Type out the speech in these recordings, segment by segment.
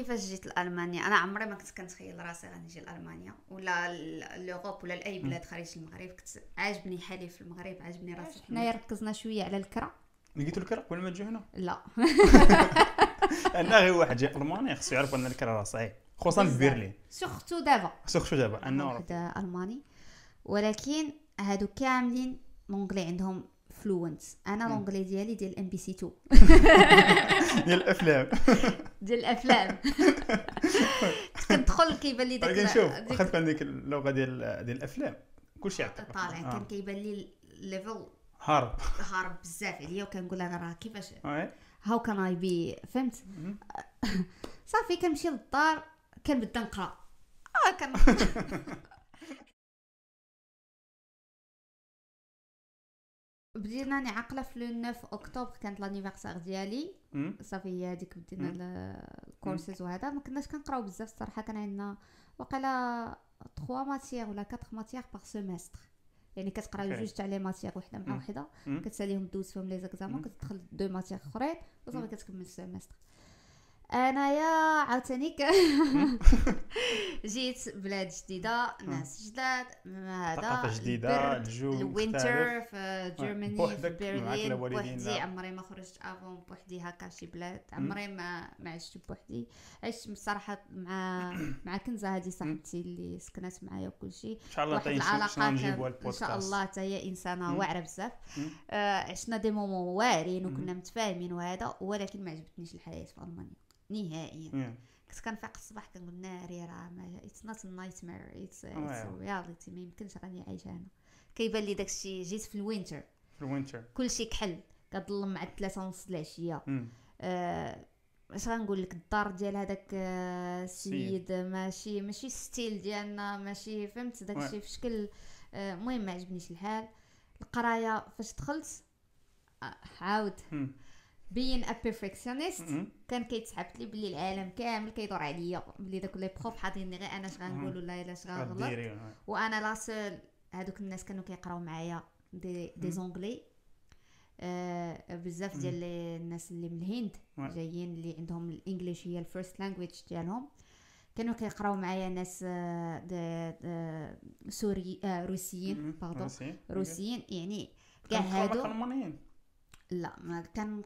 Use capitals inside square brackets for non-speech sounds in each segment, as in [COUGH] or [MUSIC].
كيفاش جيت لالمانيا انا عمري ما كنت كنتخيل راسي غنجي لالمانيا ولا لوروب ولا لاي بلاد خارج المغرب كنت عاجبني حالي في المغرب عاجبني راسي حنايا ركزنا شويه على الكره لقيتو الكره قبل ما تجي هنا لا [LAUGHS] انا غير واحد جاي المانيا خصو يعرف ان الكره راه صعيب خصوصا في برلين سورتو دابا سورتو دابا انا واحد الماني ولكن هادو كاملين لونجلي عندهم فلوينت انا لونجلي ديالي ديال ام بي سي 2 ديال الافلام ديال الافلام [LAUGHS] كتدخل كيبان لي داك شوف واخا تكون ديك اللغه ديال ديال الافلام كلشي عطاك طالع كان آه. كيبان لي ليفل هارب هارب بزاف عليا وكنقول انا راه كيفاش هاو كان اي بي فهمت صافي كنمشي للدار كنبدا نقرا اه كان [LAUGHS] بدينا راني عاقله في لو 9 اكتوبر كانت لانيفرسير ديالي صافي هي هذيك بدينا الكورسز وهذا ما كناش كنقراو بزاف الصراحه كان عندنا وقال 3 ماتيير ولا 4 ماتيير باغ سيمستر يعني كتقرا okay. جوج تاع لي ماتيير وحده مع وحده كتساليهم دوز فيهم لي زيكزامون كتدخل دو ماتيير اخرين وصافي كتكمل السيمستر انا يا عاوتاني [LAUGHS] جيت بلاد جديده ناس جداد هذا جديده الجو الوينتر في جيرماني في برلين بوحدي عمري ما خرجت افون بوحدي هكا شي بلاد عمري ما ما عشت بوحدي عشت بصراحه مع مع كنزه هذه صاحبتي اللي سكنت معايا وكلشي ان شاء الله طيب، العلاقات ان شاء الله حتى هي انسانه واعره بزاف آه، عشنا دي مومون واعرين وكنا متفاهمين وهذا ولكن ما عجبتنيش الحياه في المانيا نهائيا كنت كنفيق الصباح كنقول ناري راه ما اتس نوت نايت مير اتس رياليتي ما يمكنش راني عايشه هنا كيبان لي داكشي جيت في الوينتر في الوينتر كلشي كحل كظلم مع الثلاثة ونص العشية آه، اش غنقول لك الدار ديال هذاك آه، السيد ماشي ماشي ستيل ديالنا ماشي فهمت داكشي في شكل آه، المهم ما عجبنيش الحال القرايه فاش دخلت عاود بين ا بيرفكسيونيست كان كيتسحب لي بلي العالم كامل كيدور عليا بلي داك لي بروف حاطيني غير انا اش غنقول ولا الا اش غنغلط آه. وانا لا سول هادوك الناس كانوا كيقراو معايا دي دي زونغلي آه بزاف ديال الناس اللي من الهند جايين اللي عندهم الانجليش هي الفيرست لانجويج ديالهم كانوا كيقراو معايا ناس آه، دي دي آه، سوري آه روسيين باردون روسيين يعني كاع هادو لا ما كان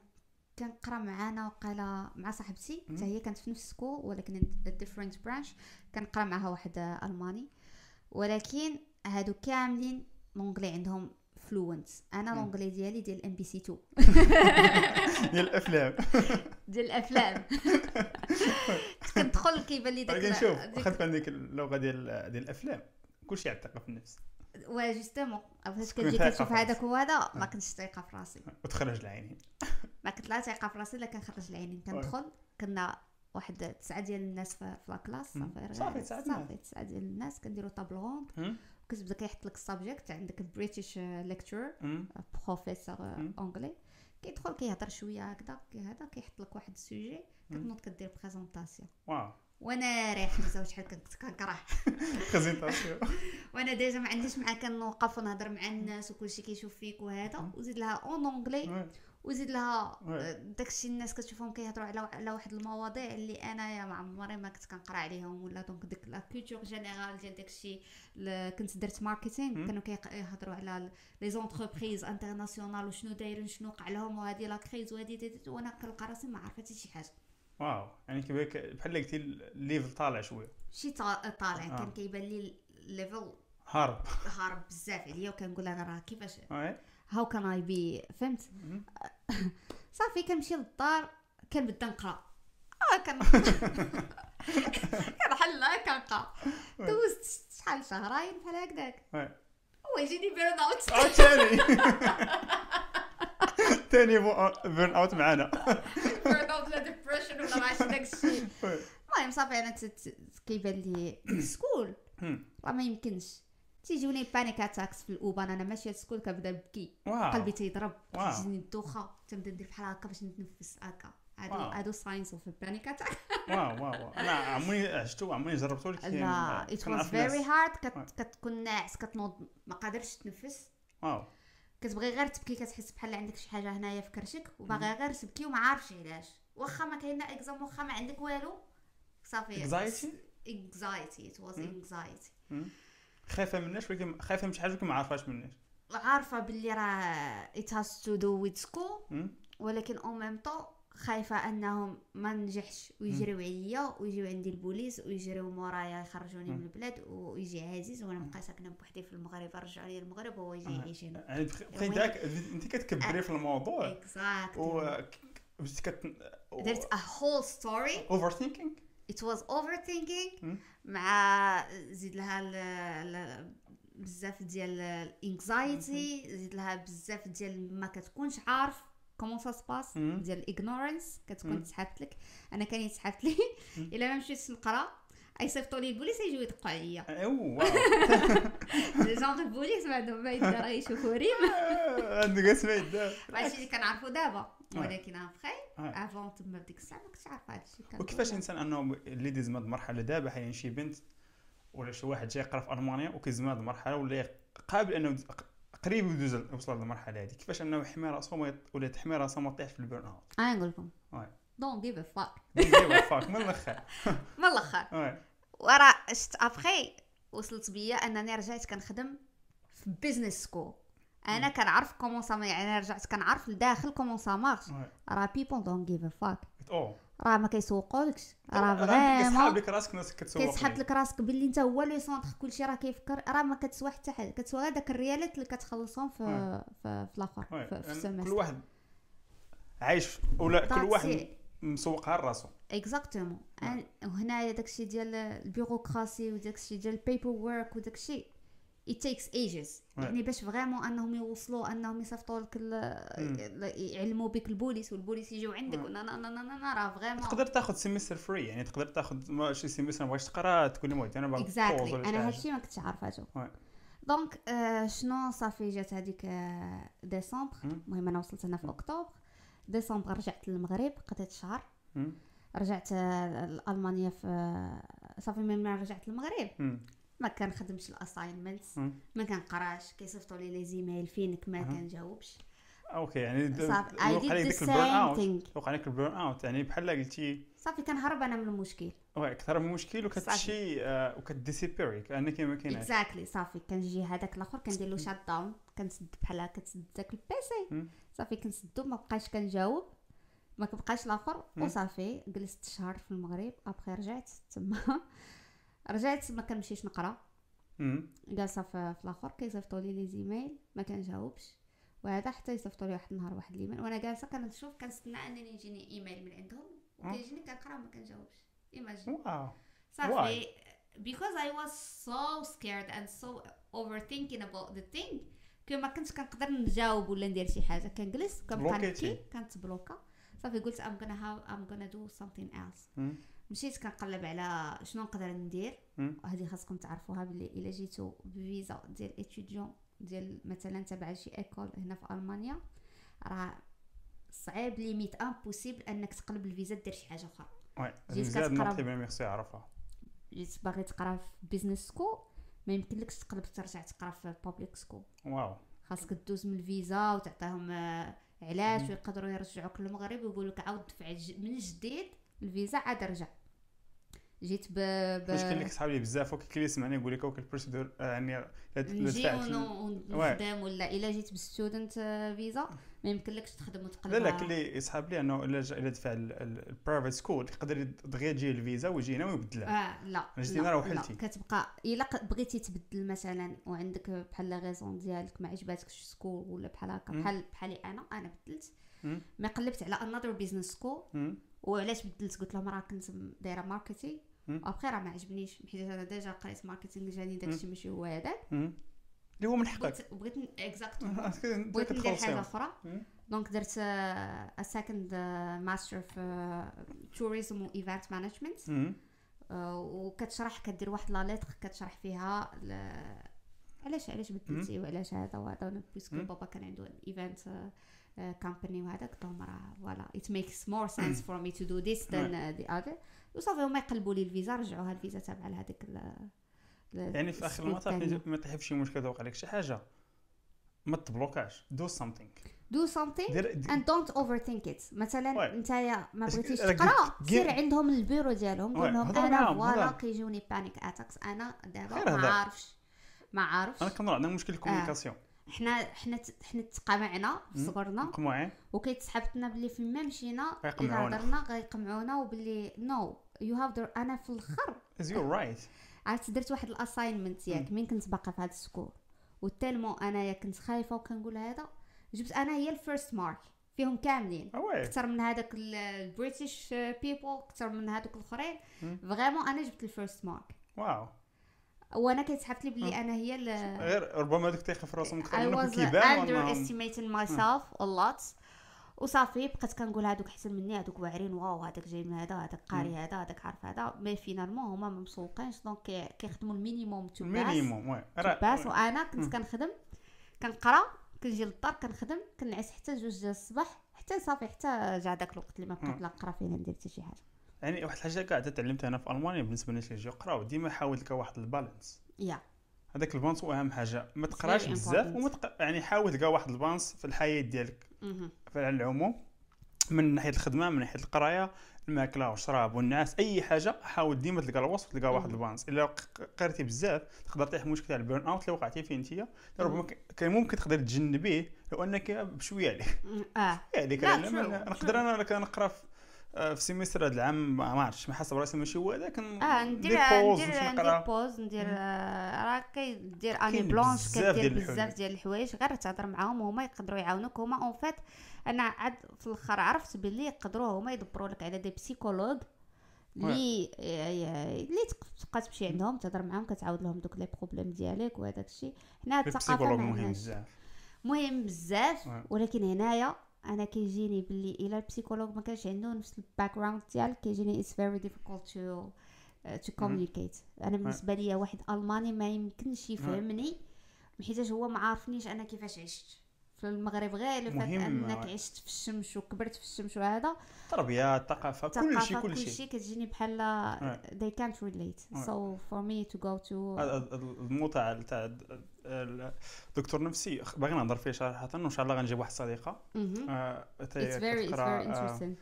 كنقرا معانا وقال مع صاحبتي حتى هي كانت في نفس سكول ولكن ديفرنت برانش كنقرا معها واحد الماني ولكن هادو كاملين لونجلي عندهم فلوينت انا لونجلي ديالي ديال ام بي سي 2 ديال الافلام [LAUGHS] ديال الافلام [LAUGHS] كندخل كيبان لي داك شوف واخا تبان ديك اللغه ديال ديال الافلام كلشي على الثقه في النفس وا جوستومون فاش كتجي كتشوف هذاك وهذا ما آه. كنتش ثقه في راسي وتخرج العينين ما كنت لا ثقه في راسي لا كنخرج العينين كندخل كنا واحد تسعه ديال الناس في لاكلاس صافي صافي صافي تسعه ديال الناس كنديروا طابل روند كتبدا كيحط لك السابجيكت عندك بريتيش ليكتور بروفيسور اونغلي كيدخل كيهضر شويه هكذا هذا كيحط لك واحد السوجي كتنوض كدير بريزونطاسيون واو وانا رايح حمزه [LAUGHS] وشحال كنت كنكره بريزونطاسيون [LAUGHS] [LAUGHS] وانا ديجا ما عنديش معاه كنوقف ونهضر مع الناس وكلشي كيشوف فيك وهذا وزيد لها اون اونغلي وزيد لها آه، داكشي الناس كتشوفهم كيهضروا على على واحد المواضيع اللي انايا ما عمري ما كنت كنقرا عليهم ولا دونك ديك لا كولتور جينيرال ديال داكشي كنت درت ماركتينغ كانوا كيهضروا على لي زونتربريز انترناسيونال وشنو دايرين شنو وقع لهم وهذه لا كريز وهذه وانا كنلقى راسي ما عارفه حتى شي حاجه واو يعني كيبان بحال قلتي الليفل طالع شويه شي طالع آه. كان كيبان لي الليفل هارب هارب بزاف عليا وكنقول انا راه كيفاش هاو كان اي بي فهمت [LAUGHS] صافي كنمشي للدار كنبدا نقرا اه كان كنحل [LAUGHS] كنقرا دوزت شحال شهرين بحال هكذاك هو يجيني بيرن اوت ثاني ثاني بيرن اوت معانا بيرن اوت ولا ديبرشن ولا ما عرفتش داكشي المهم صافي انا كيبان لي سكول [COUGHS] راه ما يمكنش تيجوني بانيك اتاكس في الاوبان انا ماشيه سكول كنبدا نبكي قلبي تيضرب تجيني الدوخه تنبدا ندير بحال هكا باش نتنفس هكا هادو هادو ساينس اوف بانيك اتاك واو واو انا عمري عشتو عمري جربتو [LAUGHS] لا ات واز فيري هارد كتكون ناعس كتنوض ما قادرش تنفس واو كتبغي غير تبكي كتحس بحال عندك شي حاجه هنايا في كرشك وباغي غير تبكي وما عارفش علاش واخا ما كاين لا اكزام واخا ما عندك والو صافي اكزايتي اكزايتي ات واز اكزايتي خايفه مناش ولكن خايفه من شي حاجه ولكن ما عارفاش مناش عارفه باللي راه ات هاز تو دو ويت سكول ولكن او ميم طو خايفه انهم ما نجحش ويجريو عليا ويجيو عندي البوليس ويجريو مورايا يخرجوني من البلاد ويجي عزيز وانا نبقى ساكنه بوحدي في المغرب رجعوا لي المغرب وهو يجي يعيش هنا داك انت كتكبري في الموضوع اكزاكت و درت ا هول ستوري اوفر ثينكينغ ات واز اوفر ثينكينغ مع زيد لها بزاف ديال الانكزايتي زيد لها بزاف ديال ما كتكونش عارف كومون سا سباس ديال الاغنورنس كتكون hmm? تسحبت لك انا كان يتسحبت لي hmm? [LAUGHS] الا ما مشيتش نقرا يصيفطوا لي البوليس يجيو يدقوا عليا ايوا لي جونغ بوليس ما عندهم ما يدار يشوفوا ريم [LAUGHS] عندك اسمع يدار [LAUGHS] ماشي اللي كنعرفو دابا ولكن ابخي افون تما بديك الساعه ما كنتش عارفه هذا الشيء وكيفاش الانسان انه اللي ديز هاد المرحله دابا حاليا شي بنت ولا شي واحد جاي يقرا في المانيا وكيزم هاد المرحله ولا قابل انه قريب يدوز يوصل للمرحله هذه كيفاش انه يحمي راسو ولا تحمي راسو ما تطيحش في البيرن اوت انا نقول لكم دون جيف ا فاك جيف ا فاك من الاخر [LAUGHS] من الاخر [LAUGHS] ورا شت ابخي وصلت بيا انني رجعت كنخدم في بيزنس سكول انا كنعرف كومون سا يعني رجعت كنعرف لداخل كومون سا راه بيبون دون جيف فاك راه ما كيسوقولكش راه فريمون كيسحاب لك راسك ناس كتسوق كيسحب لك راسك باللي انت هو لو سونتر كلشي راه كيفكر راه ما كتسوى حتى حاجه كتسوى غير داك الريالات اللي كتخلصهم في في, في الاخر في, في السمس يعني كل واحد عايش ولا كل واحد مسوقها لراسو اكزاكتومون وهنايا داكشي ديال البيروقراسي وداكشي ديال البيبر وورك وداكشي it takes ages right. يعني باش فريمون انهم يوصلوا انهم يصيفطوا لك يعلموا بك البوليس والبوليس يجيو عندك نا نا نا راه فريمون تقدر تاخذ سيمستر فري يعني تقدر تاخذ شي سيمستر ما بغيتش تقرا تقول مويت انا باغي exactly. انا هادشي ما كنتش عارفاته دونك euh, شنو صافي جات هذيك آه، ديسمبر المهم انا وصلت هنا في اكتوبر ديسمبر رجعت للمغرب قضيت شهر رجعت آه، لالمانيا في آه، صافي من رجعت للمغرب ما خدمش الاساينمنت ما قراش كيصيفطوا لي لي زيميل فينك ما جاوبش اوكي يعني وقع لك البيرن اوت وقع لك البيرن اوت يعني بحال قلتي صافي كنهرب انا من المشكل وي اكثر من مشكل وكتمشي آه، وكتديسيبيري كانك ما كايناش اكزاكتلي صافي كنجي هذاك الاخر كندير له شات داون كنسد بحال كتسد داك البيسي صافي كنسدو ما بقاش كنجاوب ما كبقاش الاخر وصافي جلست شهر في المغرب ابخي رجعت تما رجعت ما كنمشيش نقرا جالسه في الاخر كيصيفطوا لي لي زيميل ما كنجاوبش وهذا حتى يصيفطوا لي واحد النهار واحد الايميل وانا جالسه كنشوف كنستنى انني يجيني ايميل من عندهم وكيجيني كنقرا وما كنجاوبش ايماجين صافي بيكوز اي واز سو سكيرد اند سو اوفر so اباوت ذا the كي ما كنتش كنقدر نجاوب ولا ندير شي حاجه كنجلس كنبقى نبكي كنتبلوكا صافي قلت ام غانا هاو ام غانا دو something else مشيت كنقلب على شنو نقدر ندير هذه خاصكم تعرفوها بلي الا جيتو بفيزا ديال اتيديون ديال مثلا تبع شي ايكول هنا في المانيا راه صعيب ليميت امبوسيبل انك تقلب الفيزا دير شي حاجه اخرى جيت كتقرا اللي خصو جيت باغي تقرا في بيزنس سكول ما يمكنلكش تقلب ترجع تقرا في بابليك سكول واو خاصك دوز من الفيزا وتعطيهم آه، علاش ويقدروا يرجعوك للمغرب ويقول لك عاود دفع من جديد الفيزا عاد رجع جيت ب ب واش كان لك صحابي بزاف وكي اللي يسمعني يقول لك وكي البروسيدور آه، يعني نجي ونخدم ولا الا جيت بالستودنت آه، فيزا ما يمكنلكش تخدم وتقلب لا لا كاين اللي يصحاب لي انه الا الا دفع البرايفت سكول يقدر دغيا تجي الفيزا ويجي هنا ويبدلها اه لا جيت هنا راه حلتي كتبقى الا بغيتي تبدل مثلا وعندك بحال لا غيزون ديالك ما عجباتكش سكول ولا بحال هكا بحال بحالي انا انا بدلت ما قلبت على انذر بيزنس سكول وعلاش بدلت قلت لهم راه كنت دايره ماركتينغ ابخي راه ما عجبنيش حيت انا ديجا قريت ماركتينغ جاني داكشي ماشي هو هذاك اللي هو من حقك بغيت اكزاكتومون بغيت [LAUGHS] ندير حاجه اخرى دونك درت سكند ماستر في توريزم و ايفنت مانجمنت آه، وكتشرح كدير واحد لا ليتر كتشرح فيها علاش علاش بديتي وعلاش هذا وهذا بيسكو بابا كان عنده ايفنت كامباني وهذا قلت لهم راه فوالا ات ميكس مور سنس فور مي تو دو ذيس ذان ذا اذر وصافي هما يقلبوا لي الفيزا رجعوها الفيزا تابعه لهذاك يعني في اخر المطاف ما تحب شي مشكل توقع لك شي حاجه ما تبلوكاش دو سامثينغ دو سامثينغ اند دونت اوفر ثينك ات مثلا نتايا ما بغيتيش تقرا سير عندهم البيرو ديالهم قول لهم انا فوالا كيجوني بانيك اتاكس انا دابا ما عارفش ما عارفش انا كنرى عندنا مشكل الكوميونيكاسيون آه. حنا حنا حنا تقمعنا في صغرنا مقموعين وكيتصحبتنا بلي ما مشينا الا هضرنا غيقمعونا وبلي نو يو هاف انا في الاخر از يور رايت عرفت درت واحد الاساينمنت ياك مين كنت باقا في هذا السكور وتالمو انايا كنت خايفه وكنقول هذا جبت انا هي الفيرست مارك فيهم كاملين ah, اكثر من هذاك البريتش بيبل اكثر من هذوك الاخرين فريمون انا جبت الفيرست مارك واو وانا كنت لي بلي انا هي غير ربما هذوك في راسهم اكثر منك كيبان اندر استيميتين ماي سيلف ا لوت وصافي بقيت كنقول هادوك احسن مني هادوك واعرين واو هذاك جاي من هذا هذاك قاري هذا هذاك عارف هذا مي فينالمون هما ما مسوقينش دونك كيخدموا المينيموم تو باس المينيموم وي باس وانا كنت كنخدم كنقرا كنجي للدار كنخدم كنعس حتى جوج ديال الصباح حتى صافي حتى جا داك الوقت اللي ما بقيت لا نقرا فيه ندير حتى شي حاجه يعني واحد الحاجه كاع تعلمتها انا في المانيا بالنسبه لي اللي يقراو ديما حاول تلقى واحد البالانس يا هذاك البالانس هو اهم حاجه ما تقراش بزاف وما يعني حاول تلقى واحد البالانس في الحياه ديالك على العموم من ناحيه الخدمه من ناحيه القرايه الماكله والشراب والنعاس اي حاجه حاول ديما تلقى الوصف تلقى واحد البالانس الا قريتي بزاف تقدر تطيح مشكل تاع البيرن اوت اللي وقعتي فيه انت ربما كان ممكن تقدر تجنبيه لو انك بشويه عليه اه عليك كان نقدر انا نقرا في آه، في سيمستر هذا العام ما عرفتش ما حسب راسي ماشي هو لكن اه ندير ندير ندير بوز ندير آه، راه كدير اني بلونش كدير بزاف ديال الحوايج غير تهضر معاهم هما يقدروا يعاونوك هما اون فات انا عاد في الاخر عرفت باللي يقدروا هما يدبروا لك على دي بسيكولوج لي اللي آه، تبقى تمشي عندهم تهضر معاهم كتعاود لهم دوك لي بروبليم ديالك وهذاك الشيء هنا الثقافه مهم بزاف مهم بزاف ولكن هنايا انا كيجيني باللي الا البسيكولوج ما كانش عنده نفس الباك جراوند ديالك كيجيني اتس فيري ديفيكولت تو تو كومونيكيت انا بالنسبه ليا واحد الماني ما يمكنش يفهمني حيتاش هو ما عارفنيش انا كيفاش عشت في المغرب غير لو انك عشت في الشمس وكبرت في الشمس وهذا التربيه الثقافه كل شيء كل شيء كتجيني بحال they can't relate so for me to go to المتعه تاع دكتور نفسي باغي نهضر فيه صراحه وان شاء الله غنجيب واحد الصديقه تاهي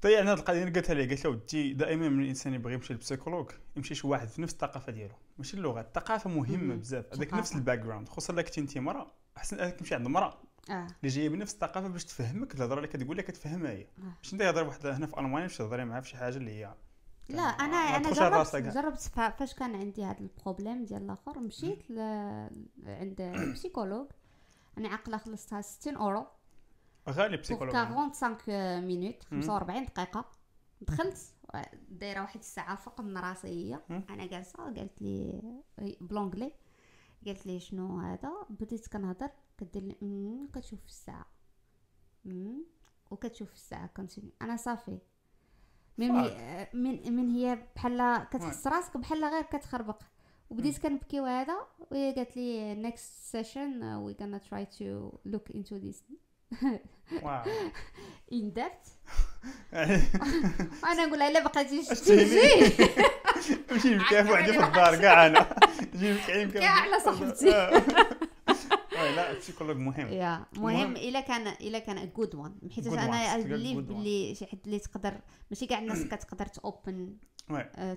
حتى يعني هذه القضيه اللي قالتها لي قالت لها ودي دائما من الانسان يبغي يمشي للبسيكولوج يمشي شي واحد في نفس الثقافه ديالو ماشي اللغه الثقافه مهمه بزاف هذاك نفس الباك جراوند خصوصا الا كنتي انت مراه احسن انك تمشي عند مراه اللي آه. جايه بنفس الثقافه باش تفهمك الهضره اللي كتقول لك كتفهمها هي آه. باش انت تهضر واحد هنا في المانيا باش تهضري معاه في شي حاجه اللي هي لا انا انا جربت جربت فاش كان عندي هذا البروبليم ديال الاخر مشيت ل... عند بسيكولوج انا عقله خلصتها 60 اورو غالي بسيكولوج 45 مينوت 45 دقيقه دخلت دايره واحد الساعه فوق من راسي هي انا جالسه قالت لي بلونجلي قالت لي شنو هذا بديت كنهضر كدير لي كتشوف الساعه وكتشوف الساعه كونتينيو انا صافي من من من هي بحال كتحس راسك بحال غير كتخربق وبديت كنبكي وهذا وهي قالت لي نيكست سيشن وي غانا تراي تو لوك انتو ذيس واو ان [LAUGHS] ديبت [LAUGHS] انا نقول لها الا بقيتي شتي نمشي نبكي وحدي في الدار كاع [LAUGHS] انا جيب كاع على صاحبتي آه. لا السيكولوج مهم يا مهم الا كان الا كان جود وان حيت انا بليف بلي شي حد اللي تقدر ماشي كاع الناس [CLEARS THROAT] كتقدر توبن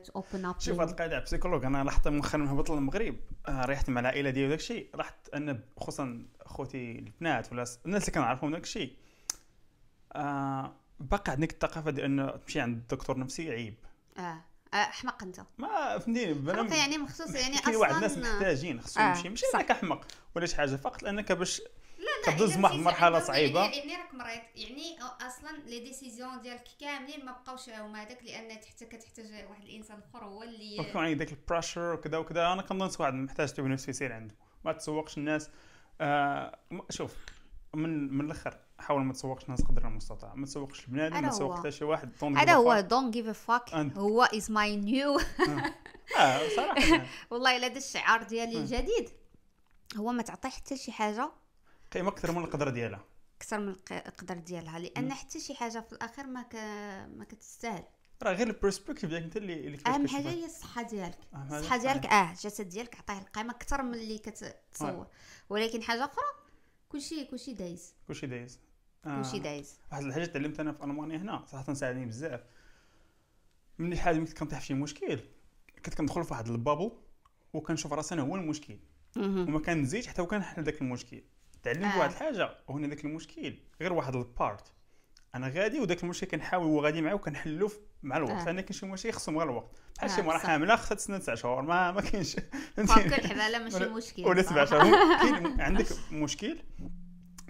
توبن اب شوف هاد القضيه بسيكولوج انا لاحظت مؤخرا من هبط للمغرب آه، ريحت مع العائله ديالي وداك الشيء لاحظت ان خصوصا خوتي البنات ولا الناس اللي كنعرفهم داك الشيء آه باقي عندك الثقافه ديال ان تمشي عند الدكتور نفسي عيب اه آه، احمق انت ما فهمتيني يعني مخصوص يعني اصلا كاين واحد الناس محتاجين خصهم آه. شي ماشي انك احمق ولا شي حاجه فقط لانك باش تدوز واحد المرحله صعيبه يعني راك مريض يعني اصلا لي ديسيزيون ديالك كاملين ما بقاوش هما هذاك لان حتى كتحتاج واحد الانسان اخر هو اللي وكيكون عندك داك البريشر وكذا وكذا انا كنظن واحد محتاج تبني نفسي سير عنده ما تسوقش الناس آه شوف من من الاخر حاول ما تسوقش ناس قدر المستطاع ما تسوقش لبنادم ما تسوق حتى شي واحد هذا هو دونت جيف ا فاك هو از ماي نيو اه صراحه يعني. [LAUGHS] والله الا هذا الشعار ديالي آه. الجديد هو ما تعطي حتى شي حاجه قيمه اكثر من القدر ديالها اكثر من القدر ديالها لان حتى شي حاجه في الاخر ما ك... ما كتستاهل راه غير البيرسبكتيف ديالك انت اللي اللي اهم حاجه هي الصحه ديالك الصحه ديالك اه الجسد ديالك عطيه القيمه اكثر من اللي كتصور آه. ولكن حاجه اخرى كلشي كلشي دايز كلشي دايز ماشي آه. دايز واحد الحاجه تعلمت انا في المانيا هنا صراحه ساعدني بزاف ملي حاجه ملي كنت كنطيح في شي مشكل كنت كندخل في واحد البابو وكنشوف راسي انا هو المشكل وما كنزيدش حتى وكنحل داك المشكل تعلمت آه. واحد الحاجه وهنا داك المشكل غير واحد البارت انا غادي وداك المشكل كنحاول هو غادي معايا وكنحلو مع الوقت آه. كاين شي مشكل خصهم غير الوقت بحال آه، شي مره حامله خصها تسنى تسع شهور ما ما كاينش فكر الحباله [LAUGHS] ماشي مشكل ولا سبع شهور [LAUGHS] كاين عندك مشكل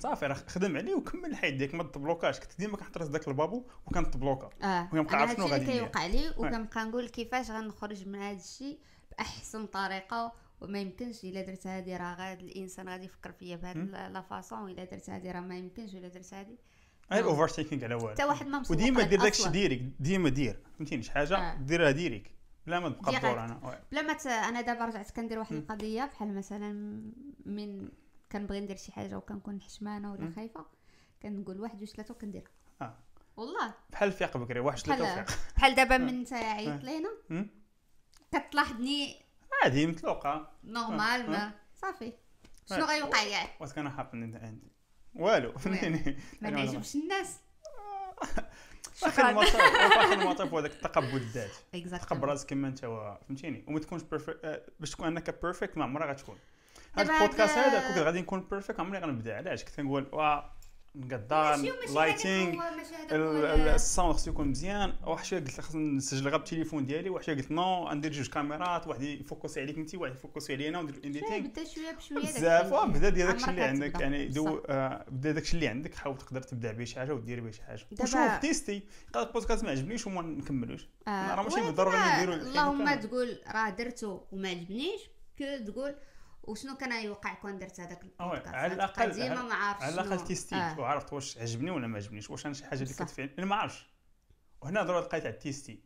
صافي راه خدم عليه وكمل الحيط ديك ما تبلوكاش كنت ديما كنحط راس داك البابو وكنتبلوكا اه وكنبقى عارف شنو غادي كيوقع لي وكنبقى نقول كيفاش غنخرج من هذا الشيء باحسن طريقه وما يمكنش الا درت هذه راه غاد الانسان غادي يفكر فيا بهاد لا فاصون الا درت هذه راه ما يمكنش الا درت هذه اي اوفر آه. ثينكينغ على والو حتى واحد ما وديما دير داكشي ديريك ديما دير فهمتيني شي حاجه آه. ديرها ديريك بلا ما تبقى دور انا بلا ما انا دابا رجعت كندير واحد القضيه بحال مثلا من كنبغي ندير شي حاجه وكنكون حشمانه ولا خايفه كنقول واحد جوج ثلاثه وكنديرها آه. والله بحال الفيق بكري واحد ثلاثه وفيق بحال دابا آه. من انت عيط آه. لينا كتلاحظني عادي مطلوقه نورمال آه. ما صافي شنو غيوقع كاع واش كان حابين عندي والو فهمتيني [LAUGHS] يعني ما يعني نعجبش الناس [LAUGHS] اخر المطاف اخر المطاف هو ذاك التقبل الذات تقبل راسك كما انت فهمتيني وما تكونش بيرفكت باش تكون انك بيرفكت ما عمرها غتكون هذا البودكاست هذا كنت غادي نكون بيرفكت عمري غنبدا علاش كنت نقول وا نقدر لايتينغ الساوند خصو يكون مزيان واحد شويه قلت خصني نسجل غير بالتليفون ديالي واحد شويه قلت نو ندير جوج كاميرات واحد يفوكسي عليك انت واحد يفوكسي عليا انا وندير الانديتينغ بدا شويه بشويه بزاف بدا ديال داكشي اللي عندك يعني دو آه، بدا داكشي اللي عندك حاول تقدر تبدا به شي حاجه ودير به شي حاجه وشوف تيستي قال البودكاست ما عجبنيش وما نكملوش راه ماشي بالضروره نديرو اللهم تقول راه درتو وما عجبنيش كو تقول وشنو كان يوقع كون درت هذاك آه، البودكاست على الاقل ديما ما عرفتش على الاقل تيستيت آه. وعرفت واش عجبني ولا ما عجبنيش واش انا شي حاجه اللي كتفعل انا ما عرفتش وهنا ضروري تلقى تاع التيستي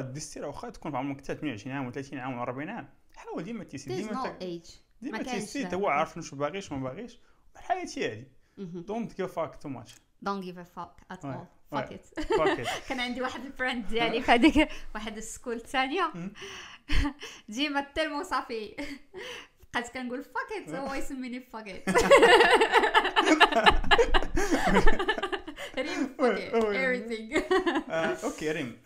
ديستي راه واخا تكون في عمرك 28 عام و30 عام و40 عام حاول ديما تيستي ديما ديما تيستي هو عارف شنو باغي شنو ما باغيش حياتي هذه دونت جيف فاك تو ماتش دونت جيف فاك ات اول فاك ات كان عندي واحد الفريند [LAUGHS] ديالي في هذيك واحد السكول الثانيه [LAUGHS] ديما تيرمو صافي بقيت كنقول فاكيت هو يسميني فاكيت ريم فاكيت [LAUGHS] آه، اوكي ريم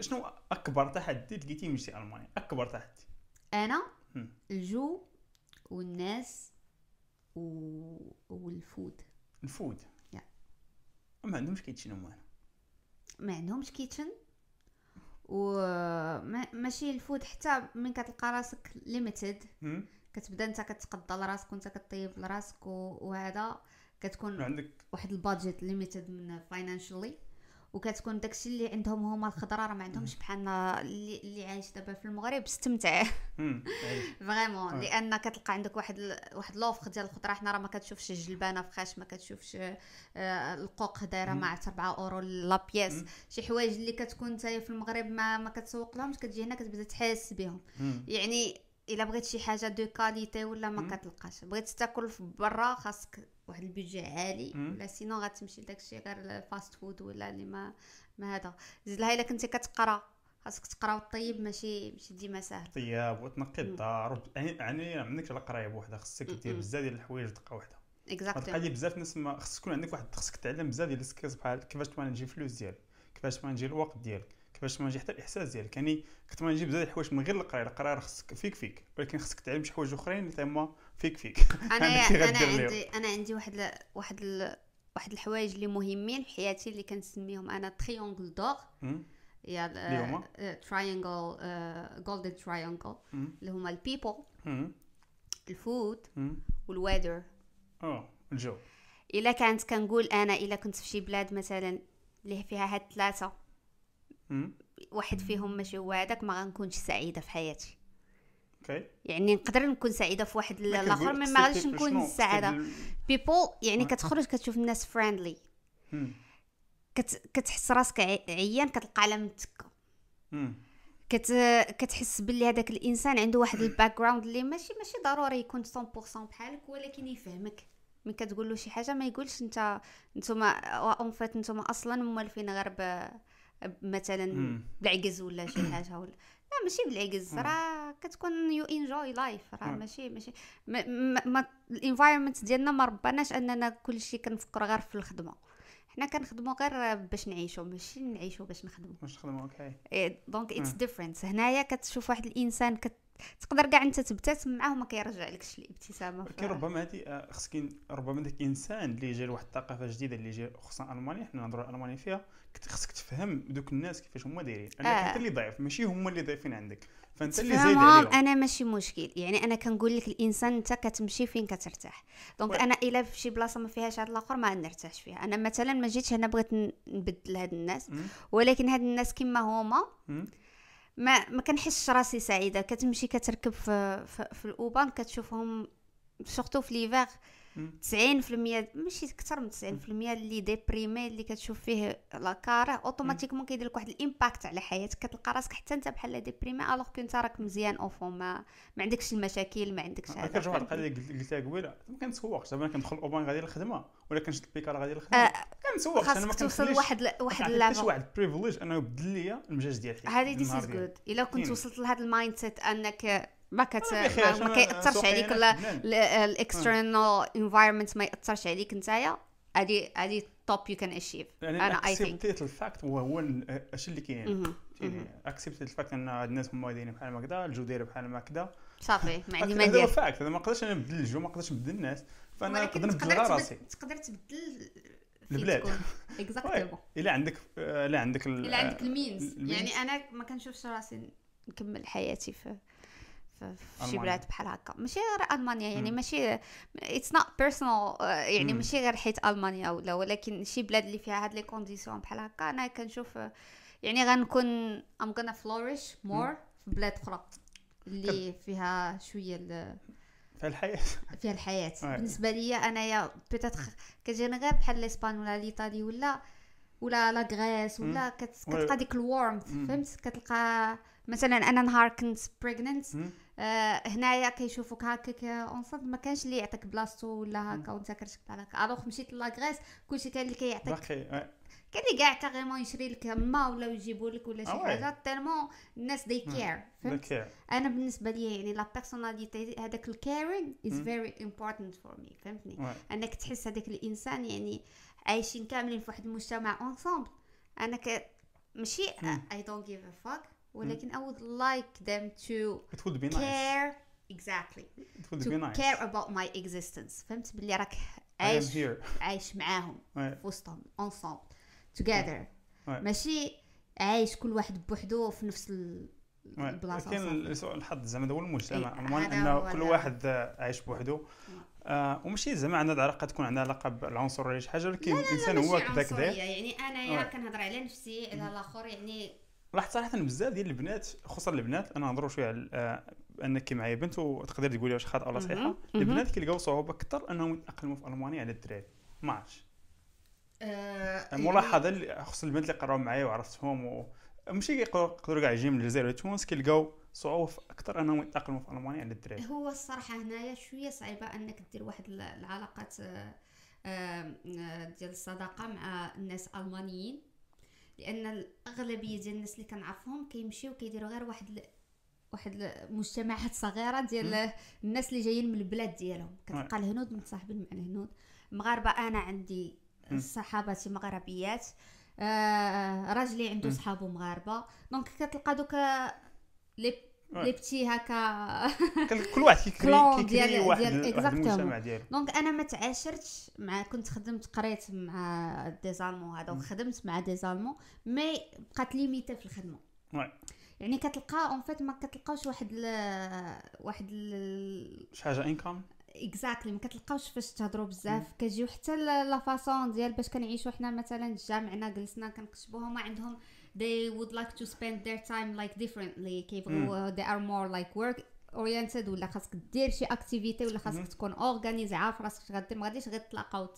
شنو اكبر تحدي لقيتي مشي المانيا اكبر تحدي انا الجو والناس و... والفود الفود يا ما عندهمش كيتشن هما ما عندهمش كيتشن وماشي الفود حتى من كتلقى راسك ليميتد كتبدا انت كتقضى لراسك وانت كطيب لراسك وهذا كتكون عندك واحد البادجيت ليميتد من فاينانشلي وكتكون داكشي اللي عندهم هما الخضره راه ما عندهمش بحالنا اللي, اللي عايش دابا في المغرب استمتع [LAUGHS] فريمون لان كتلقى عندك واحد واحد لوفخ ديال الخضره حنا راه ما كتشوفش الجلبانه فخاش ما كتشوفش آه، القوق دايره مع 4 اورو لا بيس شي حوايج اللي كتكون انت في المغرب ما ما كتسوق لهمش كتجي هنا كتبدا تحس بهم يعني الا بغيت شي حاجه دو كاليتي ولا ما كتلقاش بغيت تاكل في برا خاصك واحد البيجي عالي ولا سينو غتمشي لداكشي غير الفاست فود ولا اللي ما ما هذا زيد لها الا كنتي كتقرا خاصك تقرا وطيب ماشي ماشي ديما ساهل طيب وتنقي الدار يعني-, يعني عندك على قرايه بوحدها خصك دير بزاف ديال الحوايج دقه وحده اكزاكتلي تلقى بزاف الناس ما خصك تكون عندك واحد خصك تعلم بزاف ديال السكيلز بحال كيفاش تمانجي الفلوس ديالك كيفاش تمانجي الوقت ديالك كيفاش ما حتى الاحساس ديالك يعني كنت ما نجيب بزاف الحوايج من غير القرايه القرايه خصك فيك فيك ولكن خصك تعلم شي حوايج اخرين اللي تما فيك فيك [LAUGHS] انا انا عندي انا عندي واحد ل... واحد ل... واحد الحوايج اللي مهمين في حياتي اللي كنسميهم انا تريونغل دور يا تريانجل جولدن تريانجل اللي هما البيبل الفود والويذر اه, آه، الجو الا كانت كنقول انا الا كنت في شي بلاد مثلا اللي فيها هاد ثلاثه واحد فيهم ماشي هو هذاك ما غنكونش سعيده في حياتي اوكي يعني نقدر نكون سعيده في واحد الاخر مي ما غاديش نكون سعاده بيبل يعني كتخرج كتشوف الناس فريندلي hmm. كت كتحس راسك عيان كتلقى على متكه hmm. كت كتحس باللي هذاك الانسان عنده واحد hmm. الباك جراوند اللي ماشي ماشي ضروري يكون 100% بحالك ولكن يفهمك من كتقول له شي حاجه ما يقولش انت نتوما اون فات نتوما اصلا موالفين غير مثلا بالعكز ولا شي [COUGHS] حاجه ولا لا ماشي بالعكز راه كتكون يو انجوي لايف راه ماشي ماشي ما, الانفايرمنت ديالنا ما رباناش اننا كلشي كنفكر غير في الخدمه حنا كنخدموا غير باش نعيشوا ماشي نعيشوا باش نخدموا باش نخدموا اوكي دونك اتس ديفرنت هنايا كتشوف واحد الانسان كت تقدر كاع انت تبتسم معاه وما كيرجع لكش الابتسامه ولكن ربما هذه آه، خصك ربما ذاك الانسان اللي جا لواحد الثقافه جديده اللي جا خصوصا المانيا حنا نهضروا المانيا فيها خصك تفهم دوك الناس كيفاش هما دايرين انك آه. انت اللي ضعيف ماشي هما اللي ضعيفين عندك فانت اللي زايد عليهم انا ماشي مشكل يعني انا كنقول لك الانسان انت كتمشي فين كترتاح دونك انا الا في شي بلاصه ما فيهاش هذا الاخر ما نرتاحش فيها انا مثلا ما جيتش هنا بغيت نبدل هاد الناس ولكن هاد الناس كما هما ما ما كنحسش راسي سعيده كتمشي كتركب في, في, في الاوبان كتشوفهم سورتو في ليفر 90% ماشي اكثر من 90% اللي ديبريمي اللي كتشوف فيه لاكاره اوتوماتيكمون كيدير لك واحد الامباكت على حياتك كتلقى راسك حتى انت بحال ديبريمي الوغ كنت انت راك مزيان اوفون ما ما عندكش المشاكل ما عندكش هذا كنشوف واحد القضيه قلتها قبيله ما كنتسوقش زعما كندخل اوبان غادي للخدمه ولا كنشد البيكار غادي للخدمه آه كنتسوقش انا ما توصل واحد لا واحد واحد بريفليج انه يبدل ليا المجاج ديال حياتي هذه ديس از جود الا كنت إيه. وصلت لهذا المايند سيت انك ما كت ما, كيأثرش عليك ولا الاكسترنال انفايرمنت ما ياثرش عليك نتايا هادي هادي توب يو كان اشيف انا اي ثينك اكسبتيت الفاكت هو الشيء اللي كاين اكسبتيت يعني الفاكت ان هاد الناس هما دايرين بحال الجو داير بحال هكذا صافي [LAUGHS] يعني ما عندي ما ندير فاكت انا ما نقدرش انا نبدل الجو ما نقدرش نبدل الناس فانا نقدر نبدل راسي تقدر تبدل البلاد اكزاكتومون [LAUGHS] [LAUGHS] طيب، الا عندك الا عندك الا عندك المينز يعني انا ما كنشوفش راسي نكمل حياتي في فشي شي بلاد بحال هكا ماشي غير المانيا يعني ماشي اتس نوت بيرسونال يعني ماشي غير حيت المانيا ولا ولكن شي بلاد اللي فيها هاد لي كونديسيون بحال هكا انا كنشوف يعني غنكون ام غانا فلوريش مور في بلاد اخرى اللي فيها شويه فيها الحياه [LAUGHS] فيها الحياه [LAUGHS] أيوة. بالنسبه ليا انايا بيتيتر كتجيني غير بحال الاسبان ولا الايطالي ولا ولا لا غريس ولا كتلقى ديك الوارمث فهمت كتلقى مثلا انا نهار كنت بريغننت آه هنايا كيشوفوك هكا اون صد ما كانش اللي يعطيك بلاصتو ولا هكا وانت كتكتب على الوغ مشيت لاكريس كلشي كان اللي كيعطيك باقي آه. كان اللي كاع كاريمون يشري لك ما ولا يجيبوا لك ولا آه، شي حاجه تيرمون الناس دي كير فهمت انا بالنسبه لي يعني لا بيرسوناليتي هذاك الكيرينغ از فيري امبورتنت فور مي فهمتني انك تحس هذاك الانسان يعني عايشين كاملين في واحد المجتمع اونصومبل انا ك... ماشي اي دونت جيف ا فاك Mm. ولكن I would like them to it would be nice. care exactly it would to be nice. care about my existence فهمت بلي راك عايش عايش معاهم في وسطهم ensemble together ماشي عايش كل واحد بوحدو في نفس البلاصه كاين سوء الحظ زعما هذا هو المجتمع إيه، المهم انه كل واحد عايش بوحدو mm. آه ومشي زعما عندنا العلاقه تكون عندها علاقه بالعنصر ولا شي حاجه ولكن الانسان هو كذا كذا يعني انايا كنهضر على نفسي على mm. الاخر يعني لاحظت صراحه بزاف ديال البنات خصوصا البنات انا نهضروا شويه على آه، انك معايا بنت وتقدر تقول لي واش خاطئه ولا صحيحه البنات كيلقاو صعوبه اكثر انهم يتاقلموا في المانيا على الدراري ما عرفتش آه ملاحظه يعني... خصوصا البنات اللي قراو معايا وعرفتهم و... ماشي يقدروا كاع يجيو من الجزائر ولا تونس كيلقاو صعوبه اكثر انهم يتاقلموا في المانيا على الدراري هو الصراحه هنايا شويه صعيبه انك دير واحد العلاقات آه، آه، ديال الصداقه مع الناس المانيين لان الاغلبيه ديال الناس اللي كنعرفهم كيمشيو كيديروا غير واحد ل... واحد المجتمعات صغيره ديال الناس اللي جايين من البلاد ديالهم كتلقى الهنود متصاحبين مع الهنود مغاربه انا عندي صحاباتي مغربيات آه، راجلي عنده صحابه مغاربه دونك كتلقى دوك لي لي بتي هكا كل واحد كيكري كيكري واحد المجتمع ديالو دونك انا ما تعاشرتش مع كنت خدمت قريت مع دي زالمون هذا وخدمت مع دي زالمون مي بقات ليميتي في الخدمه يعني كتلقى اون فيت ما كتلقاوش واحد ل... واحد ل... شي حاجه انكم اكزاكتلي ما كتلقاوش فاش تهضروا بزاف كيجيو حتى لا فاسون ديال باش كنعيشوا حنا مثلا جامعنا جلسنا كنقشبوها ما عندهم they would like to spend their time like differently كيبغيو hmm. uh, they are more like work oriented ولا خاصك دير شي اكتيفيتي ولا خاصك تكون اورغانيز عارف راسك اش غدير ما غاديش غير تلاقاو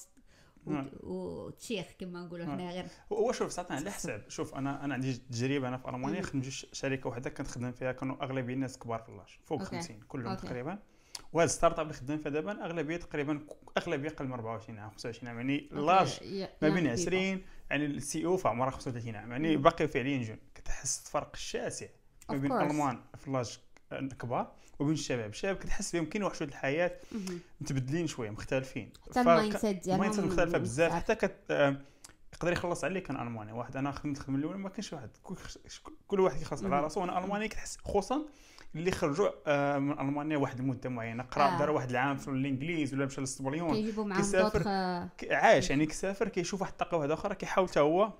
وتشيخ كما نقولوا حنا غير هو شوف ساعتها على حساب شوف انا انا عندي تجربه انا في المانيا خدمت شركه وحده كنخدم فيها كانوا اغلبيه الناس كبار في اللاج فوق 50 كلهم تقريبا وهذا الستارت اب اللي خدام فيه دابا اغلبيه تقريبا اغلبيه اقل من 24 عام 25 عام يعني لاج ما بين 20 يعني السي او في عمره 35 عام يعني باقي فعليا جون كتحس فرق شاسع ما بين الالمان في لاج الكبار وبين الشباب الشباب كتحس بهم كاين واحد الحياه متبدلين شويه مختلفين حتى المايند سيت ديالهم مختلفه بزاف حتى كت آه، يقدر يخلص عليك كان الماني واحد انا خدمت خدمه الاولى ما كانش واحد كل واحد يخلص على راسه وانا الماني كتحس خصوصا اللي خرجوا آه، من المانيا واحد المده معينه قرا آه. دار واحد العام في الانجليز ولا مشى للسبليون كيسافر عاش يعني كيسافر كيشوف واحد الطاقه واحده اخرى كيحاول حتى هو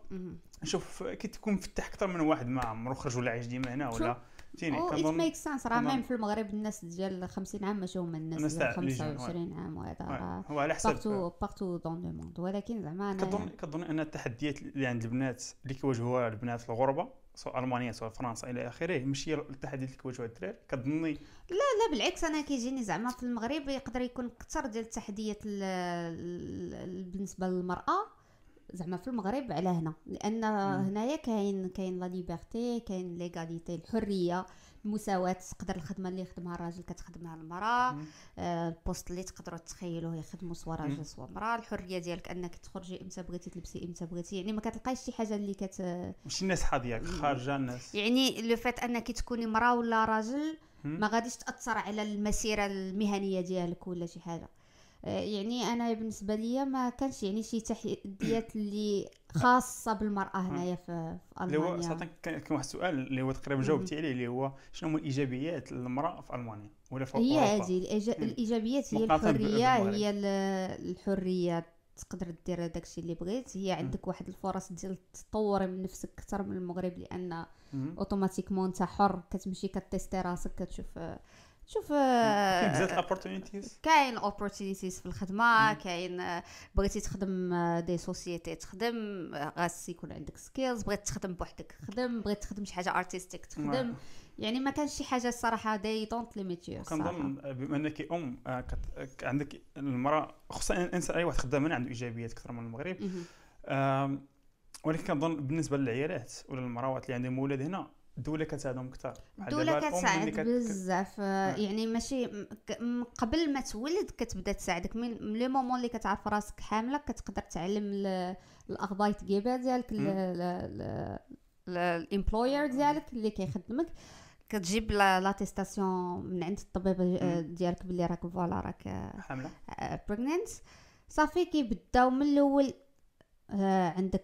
نشوف كي تكون مفتح اكثر من واحد ما عمرو خرج ولا عايش ديما هنا ولا فهمتيني كنظن ميك سانس راه ميم في المغرب الناس ديال 50 عام ماشي هما الناس ديال 25 عام وهذا آه، هو على حسب بارتو بارتو دون لو موند ولكن زعما انا كنظن كنظن ان التحديات اللي عند البنات اللي كيواجهوها البنات الغربه سواء المانيا سواء فرنسا الى اخره ماشي التحديات اللي كيواجهوها الدراري كظني لا لا بالعكس انا كيجيني زعما في المغرب يقدر يكون اكثر ديال التحديات بالنسبه للمراه زعما في المغرب على هنا لان هنايا كاين كاين لا ليبرتي كاين ليغاليتي الحريه المساواه تقدر الخدمه اللي يخدمها الراجل كتخدمها المراه آه، البوست اللي تقدروا تخيلوه يخدموا سوا راجل سوا مراه الحريه ديالك انك تخرجي امتى بغيتي تلبسي امتى بغيتي يعني ما كتلقايش شي حاجه اللي كت ماشي الناس حاضياك خارجه الناس يعني لو فات انك تكوني مراه ولا راجل ما غاديش تاثر على المسيره المهنيه ديالك ولا شي حاجه يعني انا بالنسبه ليا ما كانش يعني شي تحديات اللي خاصه بالمراه هنايا في, في المانيا اللي هو كان واحد السؤال اللي هو تقريبا جاوبتي عليه اللي هو شنو هما الايجابيات للمراه في المانيا ولا في هي هذه الايجابيات هي الحريه هي الحريه تقدر دير داكشي اللي بغيت هي عندك واحد الفرص ديال تطوري من نفسك اكثر من المغرب لان اوتوماتيكمون انت حر كتمشي كتيستي راسك كتشوف شوف بزاف [LAUGHS] آه، كاين اوبورتونيتيز في الخدمه كاين آه، بغيتي تخدم دي آه، سوسيتي تخدم غاس يكون عندك سكيلز بغيت تخدم بوحدك تخدم بغيت تخدم شي حاجه ارتستيك تخدم يعني ما كانش شي حاجه الصراحه دي دونت ليميتيو كنظن بما انك ام عندك المراه خصوصا الانسان اي أيوة، واحد خدام هنا عنده ايجابيات اكثر من المغرب ولكن كنظن بالنسبه للعيالات ولا المراوات اللي عندهم ولاد هنا الدوله كتساعدهم كثار الدوله كتساعد كت... بزاف آه، اه. يعني ماشي قبل ما تولد كتبدا تساعدك من لي مومون اللي كتعرف راسك حامله كتقدر تعلم الاغضاي الطيبه ديالك الامبلوير ديالك اللي كيخدمك كتجيب لاتيستاسيون من عند الطبيب آه، ديالك بلي راك فوالا راك حامله بريغنانت صافي كيبداو من الاول عندك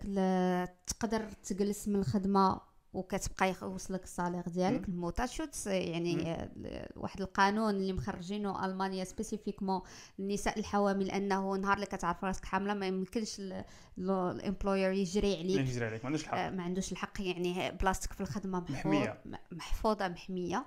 تقدر تجلس من الخدمه وكتبقى يوصلك الصالير ديالك الموتاشوتس يعني واحد القانون اللي مخرجينه المانيا سبيسيفيكمون النساء الحوامل انه نهار اللي كتعرف راسك حامله ما يمكنش الامبلوير يجري عليك يجري عليك ما عندوش الحق آه، ما عندوش الحق يعني بلاصتك في الخدمه محفوظه محميه محفوظه محميه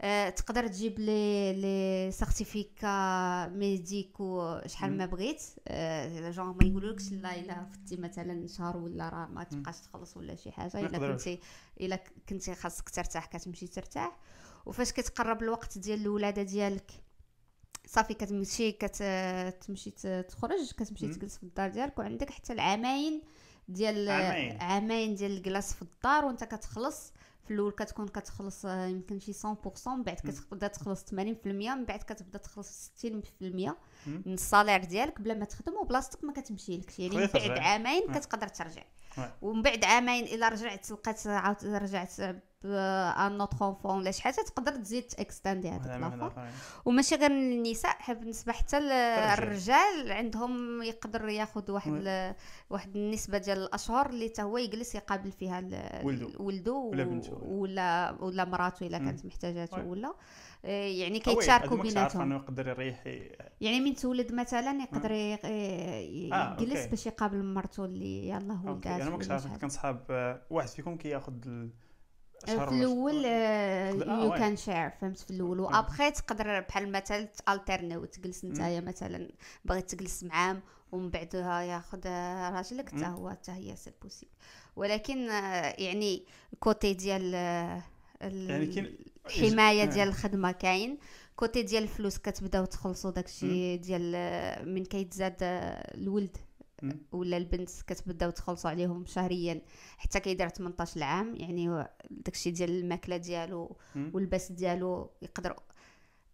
آه تقدر تجيب لي لي سيرتيفيكا ميديكو شحال ما بغيت آه جون ما يقولولكش لا الا فتي مثلا شهر ولا راه ما تبقاش تخلص ولا شي حاجه الا كنتي الا كنتي خاصك ترتاح كتمشي ترتاح وفاش كتقرب الوقت ديال الولاده ديالك صافي كتمشي كتمشي تخرج كتمشي تجلس في الدار ديالك وعندك حتى العامين ديال عامين, ديال الجلاس في الدار وانت كتخلص في الاول كتكون كتخلص آه، يمكن شي 100% من بعد كتبدا تخلص 80% من بعد كتبدا تخلص 60% من الصالير ديالك بلا ما تخدم وبلاصتك ما كتمشيلكش يعني من بعد عامين كتقدر ترجع ومن بعد عامين الا رجعت لقيت عاود رجعت ان آه، نوتر اونفون ولا شي حاجه تقدر تزيد تاكستاندي هذاك الاخر يعني. وماشي غير النساء بالنسبه حتى الرجال عندهم يقدر ياخذ واحد ل... واحد النسبه ديال الاشهر اللي حتى هو يجلس يقابل فيها ل... ولده ولا بنته ولا ولا مراته الا كانت محتاجاته ولا آه، يعني كيتشاركوا بيناتهم يقدر يريح يعني من تولد مثلا يقدر آه، يجلس آه، باش يقابل مرته اللي يلاه ولدات انا ما كنتش عارف كان صحاب واحد فيكم كياخذ كي في آه، الاول يو كان شير فهمت في الاول وابخي تقدر بحال مثلا تالترني وتجلس نتايا مثلا بغيت تجلس معاه ومن بعدها ياخذ آه، راجلك حتى هو حتى هي سي بوسيبل ولكن آه، يعني الكوتي ديال الحمايه يعني ديال الخدمه كاين كوتي ديال الفلوس كتبداو تخلصوا داكشي ديال من كيتزاد الولد ولا البنت كتبداو تخلصوا عليهم شهريا حتى كيدير 18 عام يعني داكشي ديال الماكله ديالو واللباس ديالو يقدر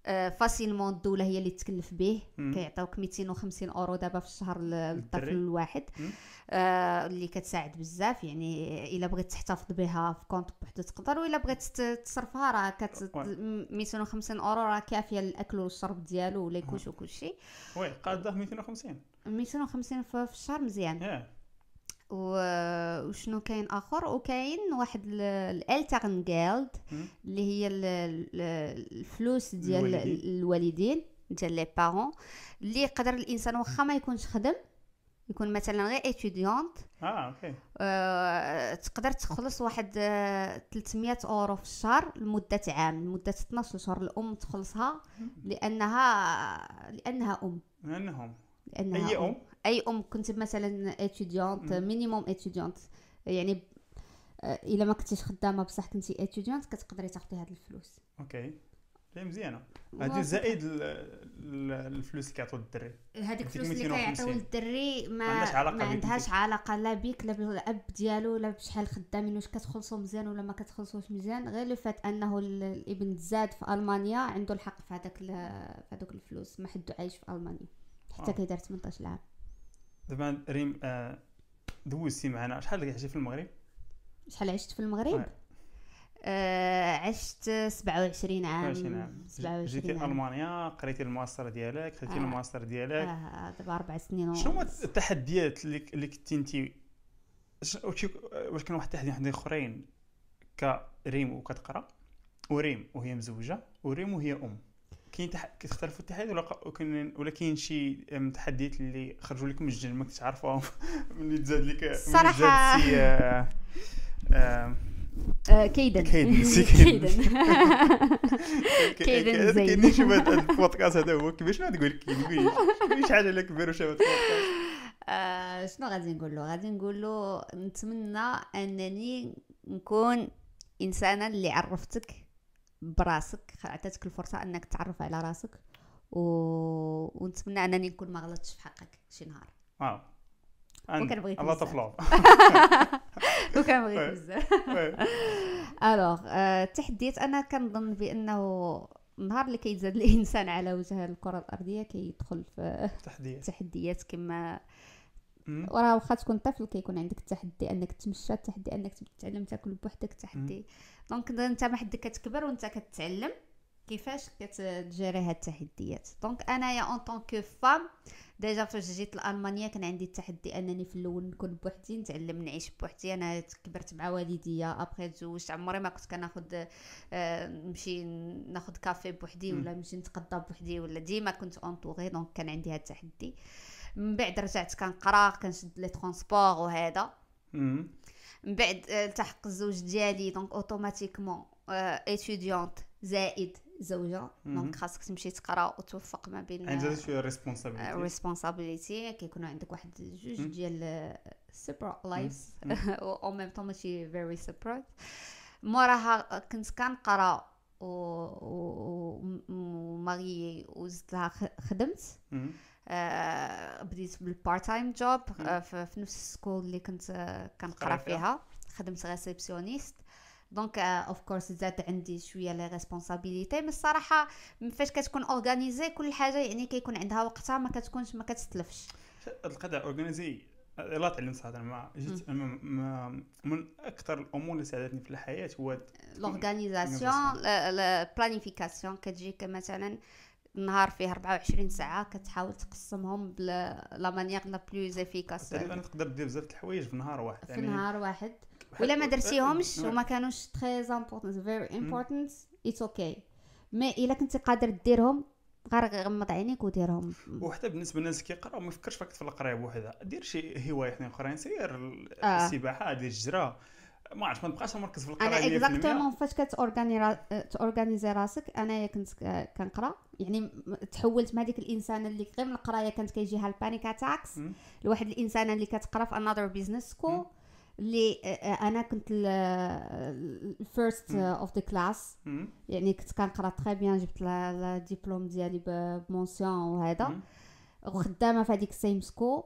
آه، فاسيلمون الدوله هي اللي تكلف به كيعطيوك 250 اورو دابا في الشهر للطفل الواحد آه اللي كتساعد بزاف يعني الا بغيت تحتفظ بها في كونت بوحدو تقدر والا بغيت تصرفها راه 250 اورو راه كافيه للاكل والشرب ديالو ولا كوش وكلشي وي قاده 250 250 في الشهر مزيان وشنو كاين اخر وكاين واحد الالتغن جيلد اللي هي الفلوس ديال الوالدين ديال لي بارون اللي يقدر الانسان واخا ما يكونش خدم يكون مثلا غير اتيديونت اه اوكي آه، تقدر تخلص واحد 300 آه، اورو في الشهر لمده عام لمده 12 شهر الام تخلصها لانها لانها ام لانهم انها اي ام اي ام كنت مثلا اتيديونت مينيموم اتيديونت يعني آه، الا ما كنتيش خدامه بصح كنتي اتيديونت كتقدري تاخدي هاد الفلوس اوكي هي مزيانه هادي زائد الفلوس اللي كيعطيو للدري هذيك الفلوس اللي كيعطيو للدري ما ما عندهاش علاقه لا بيك لا بالاب ديالو لا بشحال خدامين واش كتخلصوا مزيان ولا ما كتخلصوش مزيان غير لو فات انه الابن تزاد في المانيا عنده الحق في هذاك في هذوك الفلوس ما حدو عايش في المانيا حتى آه. كيدار 18 عام دابا ريم آه، دوزتي معنا شحال عشتي في المغرب شحال عشت في المغرب طيب. آه عشت 27 عام 27 عام جيتي المانيا قريتي الماستر ديالك خديتي آه. الماستر ديالك اه, آه، دابا اربع سنين ونص شنو التحديات اللي اللي كنتي انت واش كان واحد التحدي عند اخرين كريم وكتقرا وريم وهي مزوجه وريم وهي ام كاين كتختلفوا التحديات ولا كاين ولا كاين شي تحديات اللي خرجوا لكم من الجن ما كنتش عارفهم [LAUGHS] ملي تزاد لك الصراحه كيدن كيدا كيدن كيدن زين كيدن شوف هذا البودكاست هذا هو كيفاش ما تقول لك كبير شي حاجه لا كبير وشاف البودكاست شنو غادي نقول له غادي نقول له نتمنى انني نكون انسانه اللي عرفتك براسك عطاتك الفرصه انك تعرف على راسك و... ونتمنى انني نكون ما غلطتش في حقك شي نهار واو بغيت الله تفلوب [LAUGHS] بغيت بزاف [LAUGHS] الوغ التحديات آه، انا كنظن بانه النهار اللي كيتزاد الانسان على وجه الكره الارضيه كيدخل في تحديات تحديات كما وراه واخا تكون طفل كيكون عندك التحدي انك تمشى التحدي انك تتعلم تاكل بوحدك التحدي دونك انت ما حدك كتكبر وانت كتعلم كيفاش كتجيري هاد التحديات دونك انايا اون طون كو فام ديجا فاش جيت لالمانيا كان عندي التحدي انني في الاول نكون بوحدي نتعلم نعيش بوحدي انا كبرت مع والديا ابخي تزوجت عمري ما كنت كناخد آه، نمشي ناخد كافي بوحدي ولا نمشي نتقضى بوحدي ولا ديما كنت اونطوغي دونك كان عندي هاد التحدي آه من بعد رجعت كنقرا كنشد لي ترونسبور وهذا من بعد آه، التحق الزوج ديالي دونك اوتوماتيكمون اتيديونت زائد زوجه دونك خاصك تمشي تقرا وتوفق ما بين عندك شويه ريسبونسابيلتي ريسبونسابيلتي كيكونوا عندك واحد جوج ديال سيبر لايفز او ميم طون ماشي فيري سيبرات موراها آه، كنت كنقرا و وماري وزدها خدمت آه، بديت بالبارت تايم جوب في نفس السكول اللي كنت آه، كنقرا آه. فيها خدمت ريسبسيونيست دونك اوف كورس زاد عندي شويه لي ريسبونسابيلتي مي الصراحه فاش كتكون اورغانيزي كل حاجه يعني كيكون عندها وقتها ما كتكونش ما كتستلفش القضاء اورغانيزي لا تعلم صراحه ما جيت من اكثر الامور اللي ساعدتني في الحياه هو لورغانيزاسيون البلانيفيكاسيون كتجيك مثلا النهار فيه 24 ساعه كتحاول تقسمهم بلا مانيير لا بلوز افيكاس تقريبا تقدر دير بزاف د الحوايج في نهار واحد في يعني نهار واحد ولا ما درتيهمش وما كانوش تري امبورطون فيري امبورطون اتس اوكي مي الا كنتي قادر ديرهم غير غمض عينيك وديرهم وحتى بالنسبه للناس اللي كيقراو ما يفكرش فقط في القرايه بوحدها دير شي هوايه اخرين سير آه. السباحه دير الجره ما عرفت ما نبقاش مركز في القرايه انا اكزاكتومون فاش كتورغانيزي راسك انايا كنت كنقرا يعني تحولت من هذيك الانسانه اللي غير من القرايه كانت كيجيها البانيك اتاكس لواحد الانسانه اللي كتقرا في انذر بيزنس سكول اللي انا كنت الفيرست اوف ذا كلاس يعني كنت كنقرا تري بيان جبت الدبلوم ديالي بمونسيون وهذا وخدامه في هذيك السيم سكول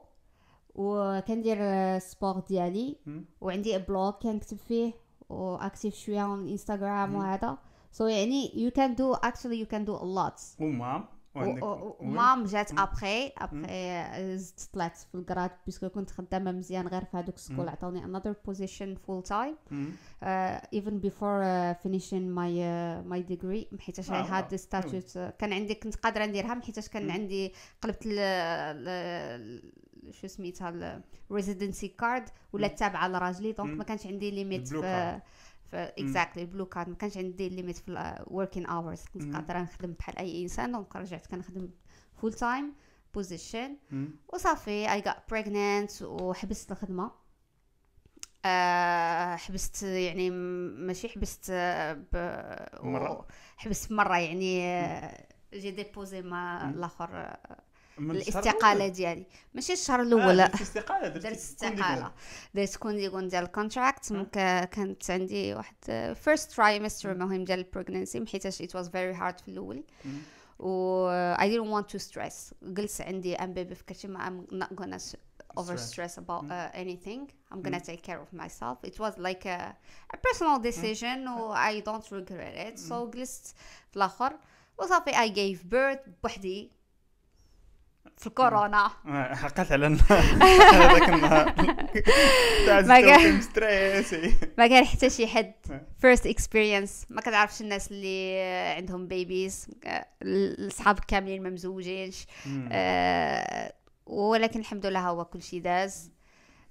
وكندير السبور ديالي وعندي بلوك كنكتب فيه واكتيف شويه على انستغرام وهذا سو so يعني يو كان دو اكشلي يو كان دو ا لوت ومام ومام جات ابخي ابخي زدت طلعت في الكراد بيسكو كنت خدامه مزيان غير في هذوك السكول عطاوني انذر بوزيشن فول تايم ايفن بيفور فينيشين ماي ماي ديجري حيت اي هاد ستاتوت كان عندي كنت قادره نديرها حيت كان عندي قلبت شو سميتها الريزيدنسي كارد ولا تابعه لراجلي دونك ما كانش عندي ليميت في اكزاكتلي البلو كارد ما كانش عندي ليميت في الوركين اورز كنت قادره نخدم بحال اي انسان دونك رجعت كنخدم فول تايم بوزيشن وصافي اي غات بريغنانت وحبست الخدمه آه، حبست يعني ماشي حبست مره حبست مره يعني جي ديبوزي ما الاخر الاستقاله ديالي ماشي الشهر آه، الاول آه الاستقاله درت استقاله درت كونديغون ديال الكونتراكت آه. كانت عندي واحد فيرست ترايمستر مهم ديال البريغنسي حيتاش ات واز فيري هارد في الاول و اي دونت وانت تو ستريس جلس عندي ام بيبي فكرتي ما ام نوت gonna over stress about uh, anything I'm gonna take care of myself it was like a, a personal decision و I don't regret it so جلست في الاخر وصافي I gave birth بوحدي في الكورونا آه، [LAUGHS] على ما كان [LAUGHS] ما كان حتى شي حد فيرست آه. اكسبيرينس ما كتعرفش الناس اللي عندهم بيبيز آه، الصحاب كاملين ما مزوجينش ولكن الحمد لله هو كلشي داز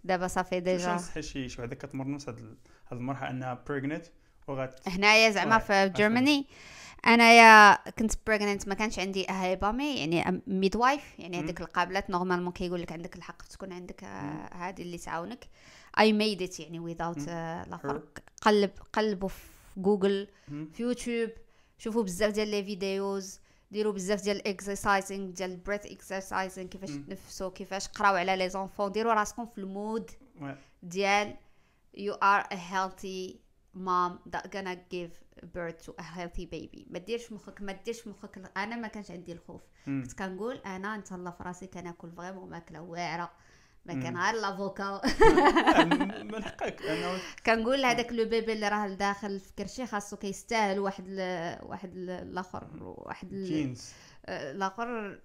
دابا صافي ديجا صحي شي شي وحده كتمر نفس هذه المرحله انها بريغنت وغات هنايا زعما في جيرماني انا يا كنت بريغننت ما كانش عندي هايبامي يعني ميد وايف يعني هذيك القابلات نورمالمون كيقول لك عندك الحق تكون عندك آه، هذه اللي تعاونك اي ميد ات يعني ويزاوت آه، لا قلب قلبوا في جوجل في يوتيوب شوفوا بزاف ديال لي فيديوز ديروا بزاف ديال الاكسرسايزينغ ديال البريث اكسرسايزينغ كيفاش تنفسوا كيفاش قراو على لي زونفون ديروا راسكم في المود ديال يو ار ا هيلثي مام that gonna give birth to a healthy baby ما ديرش مخك ما ديرش مخك انا ما كانش عندي الخوف كنت كنقول انا نتهلا في راسي كناكل فريمون ماكله واعره ما كان غير لافوكا [LAUGHS] من حقك انا [LAUGHS] كنقول هذاك لو بيبي اللي راه داخل في كرشي خاصو كيستاهل واحد واحد الاخر واحد آه، الاخر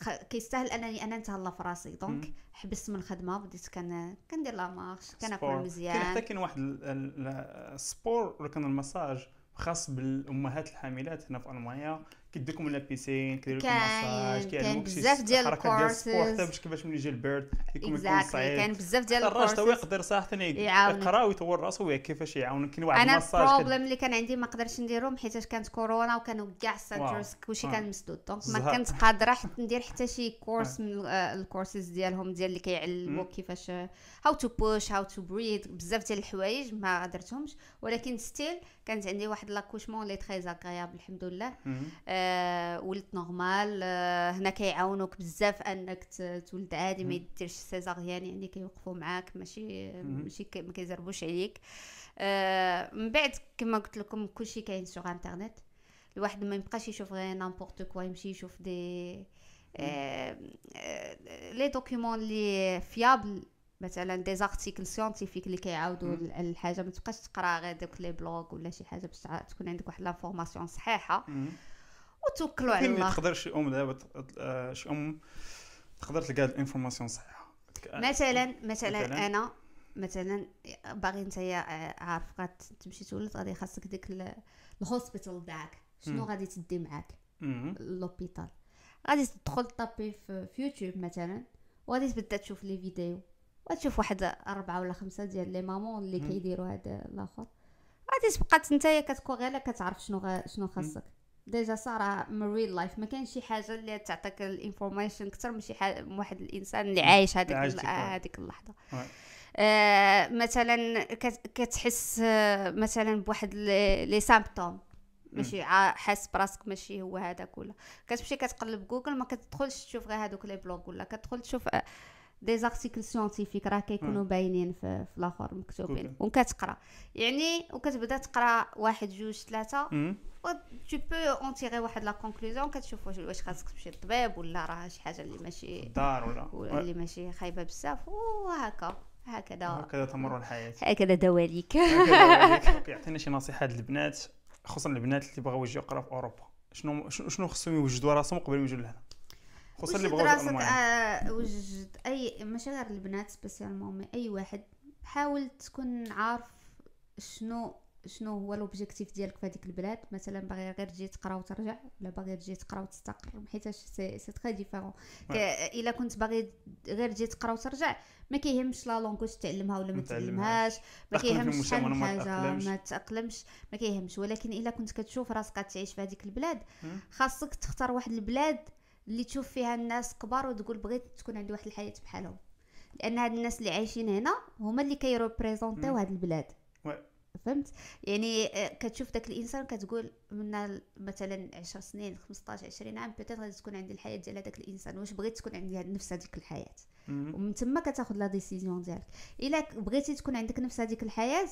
خ... كيستاهل انني انا نتهلا في راسي دونك حبست من الخدمه بديت كان كندير لا مارش كناكل مزيان كاين حتى كاين واحد السبور ولا كان المساج خاص بالامهات الحاملات هنا في المانيا كيديكم لكم لابيسين كيديروا لكم مساج كيعلموك بزاف ديال الكورس حتى باش كيفاش ملي يجي البرد يكون صعيب كان بزاف ديال الكورس الراجل يقدر صح ثاني يقرا ويطور راسو ويعرف كيفاش يعاونك كاين واحد المساج انا البروبليم اللي كان عندي ما قدرتش نديرهم حيت كانت كورونا وكانوا كاع السنترز كلشي كان مسدود دونك ما كنت قادره حتى ندير حتى شي كورس [LAUGHS] من الكورسز آه، ديالهم ديال اللي كيعلموك كيفاش هاو تو بوش هاو تو بريد بزاف ديال الحوايج ما درتهمش ولكن ستيل كانت عندي واحد لاكوشمون لي تري اغريابل الحمد لله آه، ولد نورمال آه، هنا كيعاونوك بزاف انك تولد عادي ما يديرش سيزاريان يعني كيوقفوا معاك ماشي ماشي ما كيزربوش عليك آه، من بعد كما قلت لكم كلشي كاين سوغ انترنيت الواحد ما يبقاش يشوف غير نامبورت كوا يمشي يشوف دي لي دوكيومون لي فيابل مثلا دي زارتيكل سيونتيفيك اللي كيعاودوا الحاجه ما تبقاش تقرا غير دوك لي بلوغ ولا شي حاجه باش تكون عندك واحد لافورماسيون صحيحه وتوكلوا على الله تقدر شي ام دابا آه، شي ام تقدر تلقى الانفورماسيون صحيحه آه، مثلا مثلا انا مثلا باغي انت آه، عارف تمشي تولد غادي خاصك ديك الهوسبيتال تاعك شنو غادي تدي معاك لوبيتال غادي تدخل طابي في يوتيوب مثلا وغادي تبدا تشوف لي فيديو وتشوف واحد أربعة ولا خمسة ديال لي مامون اللي كيديروا هذا الاخر غادي تبقى انت كتكون غير كتعرف شنو شنو خاصك ديجا صار من ريل لايف ما كاينش شي حاجه اللي تعطيك الانفورميشن اكثر من شي حاجه واحد الانسان اللي عايش هذيك هذيك اللحظه آه مثلا كتحس آه، مثلا بواحد لي سامبتوم ماشي حاس براسك ماشي هو هذاك ولا كتمشي كتقلب جوجل ما كتدخلش تشوف غير هذوك لي بلوغ ولا كتدخل تشوف آه، دي زارتيكل سيونتيفيك راه كيكونوا باينين في, في الاخر مكتوبين وكتقرا يعني وكتبدا تقرا واحد جوج ثلاثه تو بو اون تيغي واحد لا كونكلوزيون كتشوف واش واش خاصك تمشي للطبيب ولا راه شي حاجه اللي ماشي دار ولا اللي ماشي خايبه بزاف وهكا هكذا هكذا تمر الحياه هكذا دواليك [LAUGHS] يعطينا شي نصيحه للبنات خصوصا البنات اللي بغاو يجيو يقراو في اوروبا شنو شنو خصهم يوجدوا راسهم قبل ما يجوا لهنا خصوصا اللي بغوا دراسة آه، وجد اي ماشي غير البنات سبيسيالمون مي اي واحد حاول تكون عارف شنو شنو هو لوبجيكتيف ديالك في هذيك البلاد مثلا باغي غير تجي تقرا وترجع ولا باغي تجي تقرا وتستقر حيت سي سي تري ديفيرون الا كنت باغي غير تجي تقرا وترجع ما كيهمش لا لونغ واش تعلمها ولا ما تعلمهاش ما كيهمش شحال حاجه ما تاقلمش ما كيهمش ولكن الا كنت كتشوف راسك غتعيش في هذيك البلاد خاصك تختار واحد البلاد اللي تشوف فيها الناس كبار وتقول بغيت تكون عندي واحد الحياه بحالهم لان هاد الناس اللي عايشين هنا هما اللي كيريبريزونتيو هاد البلاد فهمت يعني آه، كتشوف داك الانسان كتقول من مثلا 10 سنين 15 20 عام بيتيت غادي تكون عندي الحياه ديال هذاك الانسان واش بغيت تكون عندي نفس هذيك الحياه ومن تما كتاخذ لا ديسيزيون ديالك الا بغيتي تكون عندك نفس هذيك الحياه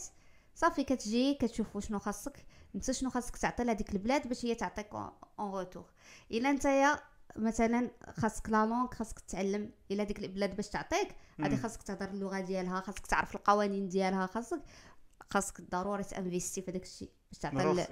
صافي كتجي كتشوف شنو خاصك انت شنو خاصك تعطي لهذيك البلاد باش هي تعطيك اون روتور الا نتايا مثلا خاصك لا لونغ خاصك تتعلم الى ديك البلاد باش تعطيك غادي خاصك تهضر اللغه ديالها خاصك تعرف القوانين ديالها خاصك خاصك ضروري تانفيستي في داك الشيء باش تعطي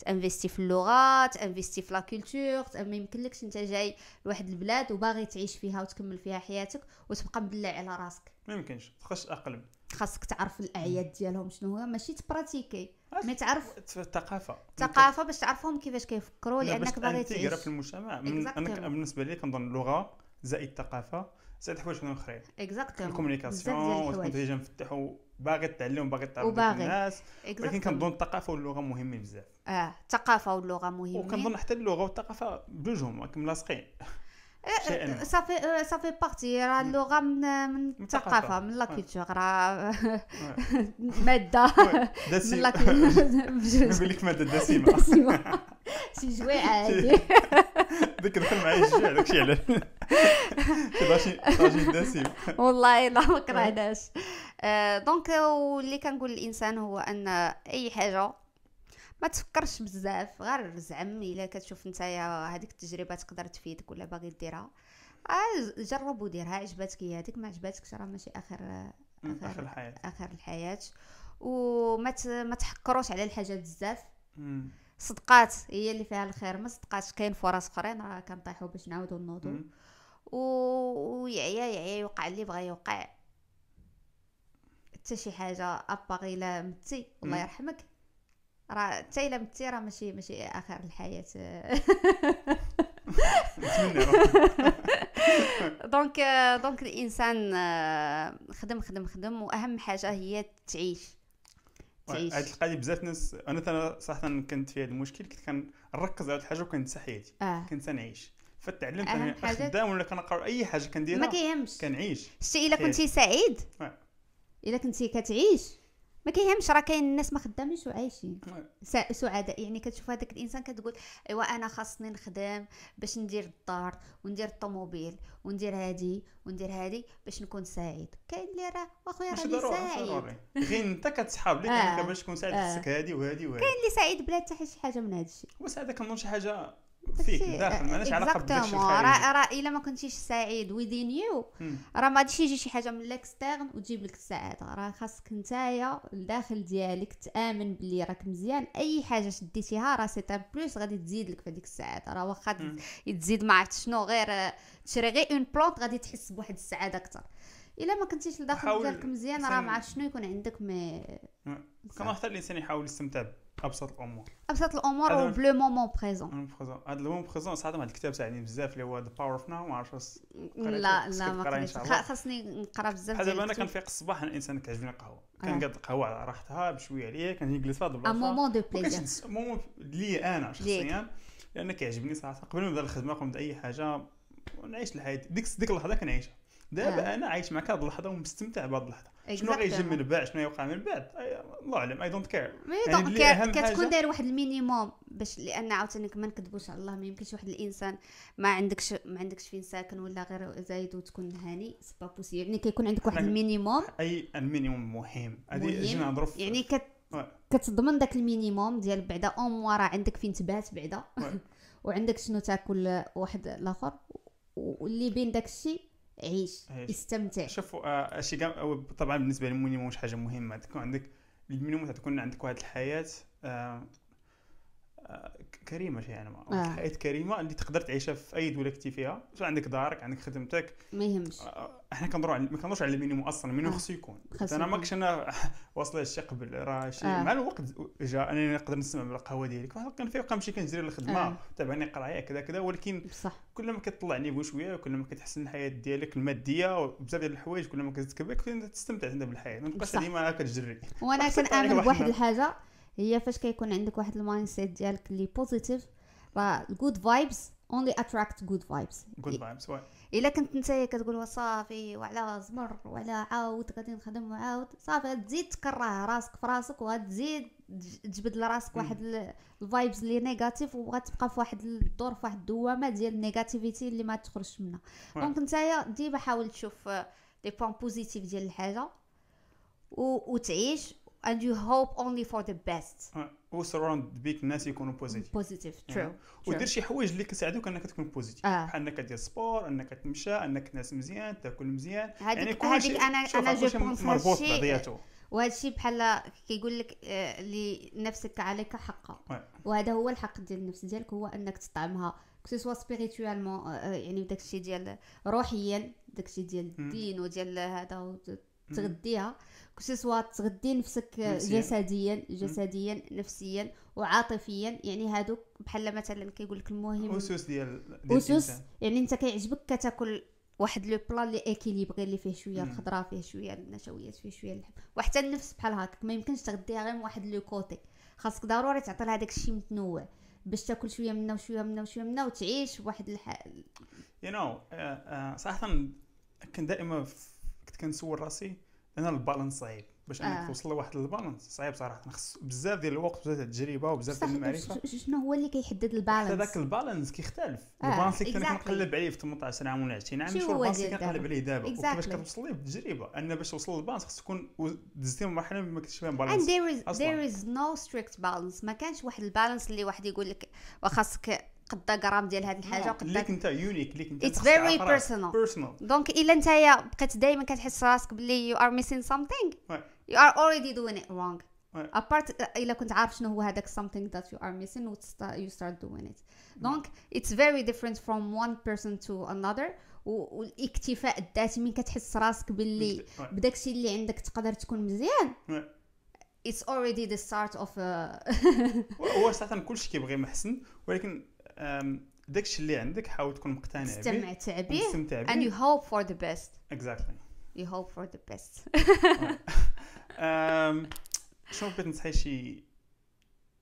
تانفيستي في اللغه تانفيستي في لا كولتور ما يمكنلكش انت جاي لواحد البلاد وباغي تعيش فيها وتكمل فيها حياتك وتبقى مدلع على راسك ما يمكنش تخش اقلب خاصك تعرف الاعياد ديالهم شنو هو ماشي تبراتيكي ما تعرف الثقافه الثقافه باش تعرفهم كيفاش كيفكروا لانك باغي تعيش في المجتمع من انا بالنسبه لي كنظن اللغه زائد الثقافه زائد حوايج اخرين اكزاكتومون الكوميونيكاسيون وتكون ديجا مفتح باغي تعلم باغي تعرف الناس ولكن كنظن الثقافه واللغه مهمين بزاف اه الثقافه واللغه مهمين وكنظن حتى اللغه والثقافه بجوجهم ملاصقين أه، أه، صافي أه، صافي بارتي راه اللغه من من الثقافه من كولتور راه [LAUGHS] ماده من نقول [LAUGHS] لك ماده دسيمه [LAUGHS] شي جويعه هادي ديك دخل معايا الجوع داكشي علاش شي طاجين والله لا ما كرهناش دونك واللي كنقول للانسان هو ان اي حاجه ما تفكرش بزاف غير زعم الا كتشوف نتايا هذيك التجربه تقدر تفيدك ولا باغي ديرها آه، جرب وديرها عجباتك هي هذيك ما عجبتكش راه ماشي اخر اخر, آخر الحياه اخر الحياه وما ما تحكروش على الحاجات بزاف صدقات هي اللي فيها الخير ما صدقاتش كاين فرص اخرين راه كنطيحوا باش نعاودوا نوضوا ويعيا يعيا يوقع اللي بغى يوقع حتى شي حاجه اباغي لا متي الله يرحمك راه حتى الا متي راه ماشي ماشي اخر الحياه [LAUGHS] دونك دونك الانسان آه، خدم خدم خدم واهم حاجه هي تعيش تعيش هاد القضيه بزاف ناس انا صراحه كنت في هذا المشكل كنت كنركز على الحاجه وكنت حياتي آه. كنت نعيش فتعلمت انا خدام ولا كنقرا اي حاجه كنديرها ما كيهمش كنعيش شتي الا كنتي سعيد آه. الا كنتي كتعيش ما كيهمش راه كاين الناس ما خدامينش وعايشين سعداء يعني كتشوف هذاك الانسان كتقول ايوا انا خاصني نخدم باش ندير الدار وندير الطوموبيل وندير هادي وندير هادي باش نكون سعيد كاين اللي راه واخويا راه سعيد غير انت كتسحاب لك [LAUGHS] آه. باش تكون سعيد خصك آه. هادي وهادي وهادي كاين اللي سعيد بلا حتى شي حاجه من هذا الشيء واش كنظن شي حاجه فيك داخل ماناش علاقه بالشيء راه راه الا ما كنتيش سعيد ويدين يو راه ما غاديش يجي شي حاجه من الاكستيرن وتجيب لك السعاده راه خاصك نتايا الداخل ديالك تامن بلي راك مزيان اي حاجه شديتيها راه سي ان بلوس غادي تزيد لك في هذيك السعاده راه واخا تزيد ما عرفت شنو غير تشري غير اون بلونت غادي تحس بواحد السعاده اكثر الا ما كنتيش الداخل ديالك مزيان راه ما عرفت شنو يكون عندك مي كما اختار الانسان يحاول يستمتع ابسط الامور ابسط الامور و بلو مومون بريزون بريزون لو مومون بريزون صح هذا الكتاب ساعني بزاف اللي هو ذا باور اوف ناو ما عرفتش لا لا ما قريتش خاصني نقرا بزاف ديال انا كنفيق الصباح انا انسان كيعجبني القهوه آه. كنقاد القهوه على راحتها بشويه عليا كنجلس نجلس في البلاصه مومون دو بليزير مومون لي انا شخصيا لان كيعجبني صراحه قبل ما نبدا الخدمه قبل اي حاجه ونعيش الحياه ديك ديك اللحظه كنعيشها دابا آه. انا عايش معك هاد اللحظه ومستمتع بهاد اللحظه شنو غيجي من بعد شنو يوقع من بعد الله اعلم اي دونت كير يعني كتكون داير واحد المينيموم باش لان عاوتاني ما نكذبوش على الله ما يمكنش واحد الانسان ما عندكش ما عندكش فين ساكن ولا غير زايد وتكون هاني سي با بوسيبل يعني كيكون عندك واحد المينيموم اي المينيموم مهم هذه جينا نهضروا يعني كت كتضمن داك المينيموم ديال بعدا اون مورا راه عندك فين تبات بعدا [LAUGHS] وعندك شنو تاكل واحد الاخر واللي بين داك الشيء عيش, عيش. استمتع شوف هادشي آه طبعا بالنسبه للمينيموم واش حاجه مهمه تكون عندك المينيموم تكون عندك واحد الحياه آه كريمه شيء يعني ما آه. حياه كريمه اللي تقدر تعيشها في اي دوله كنتي فيها عندك دارك عندك خدمتك ما يهمش آه، آه، احنا كنهضروا ما كنهضروش على المينيموم اصلا المينيموم آه. خصو يكون انا ما كنتش انا [LAUGHS] واصله لشي قبل راه شي آه. مع الوقت جا انني نقدر نسمع بالقهوه ديالك كان فيها نمشي كنجري للخدمه آه. تابعني قرايه كذا كذا ولكن بصح كل ما كتطلعني بشويه وكل ما كتحسن الحياه ديالك الماديه وبزاف ديال الحوايج كل ما كتكبر كنت تستمتع انت بالحياه ما تبقاش ديما كتجري وانا كنامن بواحد الحاجه هي فاش كيكون عندك واحد المايند سيت ديالك اللي بوزيتيف راه الجود فايبس اونلي اتراكت جود فايبس جود فايبس الا كنت انت كتقول صافي وعلى زمر وعلى عاود غادي نخدم وعاود صافي غتزيد تكره راسك في راسك وغتزيد تجبد لراسك واحد الفايبز اللي نيجاتيف وغتبقى في واحد الدور في واحد الدوامه ديال النيجاتيفيتي اللي ما تخرجش منها دونك نتايا ديما حاول تشوف لي بوان بوزيتيف ديال الحاجه و... وتعيش and you hope only for the best وسراوند بيك الناس يكونوا بوزيتيف بوزيتيف ترو ودير شي حوايج اللي كيساعدوك انك تكون بوزيتيف بحال انك دير سبور انك تمشى انك تنعس مزيان تاكل مزيان يعني كل شيء انا انا جو بونس مربوط بعضياته وهذا الشيء بحال كيقول لك اللي لنفسك عليك حقها وهذا هو الحق ديال النفس ديالك هو انك تطعمها كسوا سبيريتوالمون يعني داك الشيء ديال روحيا داك الشيء ديال الدين وديال هذا تغديها كسوا تغدي نفسك جسديا جسديا نفسيا وعاطفيا يعني هادوك بحال مثلا كيقول لك المهم اسس ديال, اسس يعني انت كيعجبك كتاكل واحد لو بلا لي اكيليبري اللي فيه شويه الخضره فيه شويه النشويات فيه شويه اللحم وحتى النفس بحال هكاك ما يمكنش تغديها غير من واحد لو كوتي خاصك ضروري تعطي لها داك الشيء متنوع باش تاكل شويه منه وشويه منه وشويه منه وتعيش بواحد الحال آه، يو آه، نو صراحه كان دائما كنت كنسول راسي انا البالانس صعيب باش انك آه. توصل لواحد البالانس صعيب صراحه خص بزاف ديال الوقت بزاف ديال التجربه وبزاف ديال المعرفه شنو هو اللي كيحدد البالانس هذاك البالانس كيختلف آه. البالانس اللي exactly. كنقلب عليه في 18 عام ولا 20 عام شنو البالانس اللي كنقلب عليه دابا exactly. وكيفاش كتوصل ليه بالتجربه ان باش توصل للبالانس خص تكون دزتي مرحله ما كنتش فاهم بالانس there is أصلاً. there is no strict balance ما كانش واحد البالانس اللي واحد يقول لك وخاصك قد غرام ديال هذه الحاجه قد ليك انت يونيك ليك انت اتس فيري بيرسونال دونك الا انت بقيت دائما كتحس راسك باللي يو ار ميسين سامثينغ يو ار اوريدي دوين ات رونغ ابارت الا كنت عارف شنو هو هذاك something that يو ار missing يو ستارت دوين ات دونك اتس فيري ديفرنت فروم وان بيرسون تو انذر والاكتفاء الذاتي من كتحس راسك باللي بداكشي اللي عندك تقدر تكون مزيان اتس اوريدي ذا ستارت اوف هو ساعتها [LAUGHS] كلشي كيبغي محسن ولكن داكشي اللي عندك حاول تكون مقتنع به استمعت به استمتع به and you hope for the best exactly you hope for the best [LAUGHS] شنو بغيت نصحي شي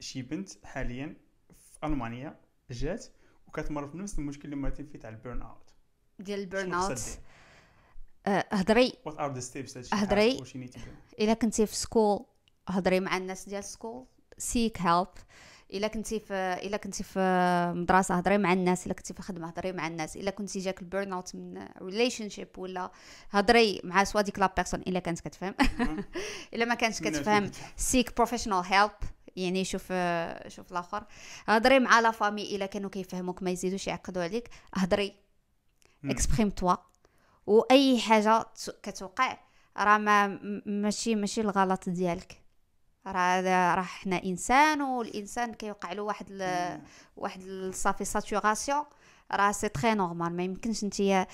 شي بنت حاليا في المانيا جات وكتمر بنفس المشكل اللي مرتين فيه تاع البيرن اوت ديال البيرن اوت أه، هضري وات ار ذا ستيبس هضري الا كنتي في سكول هضري مع الناس ديال سكول سيك هيلب الا كنتي في الا كنتي في مدرسه هضري مع الناس الا كنتي في خدمه هضري مع الناس الا كنتي جاك البيرن اوت من ريليشن شيب ولا هضري مع سوا ديك لا بيرسون الا كانت كتفهم [LAUGHS] الا ما كانتش كتفهم سيك بروفيشنال هيلب يعني شوف شوف الاخر هضري مع لا فامي الا كانوا كيفهموك ما يزيدوش يعقدوا عليك هضري اكسبريم توا واي حاجه كتوقع راه ما ماشي ماشي الغلط ديالك راه راه حنا انسان والانسان كيوقع له واحد ل... واحد صافي ساتوراسيون راه سي تري نورمال ما يمكنش انت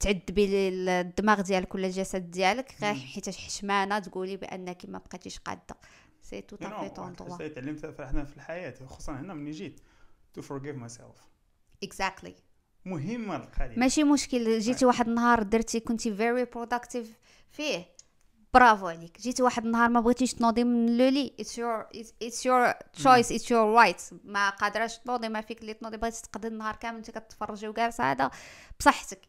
تعذبي الدماغ ديالك ولا الجسد ديالك غير حيت حشمانه تقولي بانك ما بقيتيش قاده سي تو تافي طون سي تعلمت حنا في الحياه خصوصا هنا ملي جيت تو فورغيف ماي سيلف اكزاكتلي مهمه القضيه ماشي مشكل جيتي واحد النهار درتي كنتي فيري بروداكتيف فيه برافو عليك جيتي واحد النهار ما بغيتيش تنوضي من لولي اتس يور اتس يور تشويس اتس يور رايت ما قادراش تنوضي ما فيك اللي تنوضي بغيتي تقضي النهار كامل انت كتفرجي وجالسه هذا بصحتك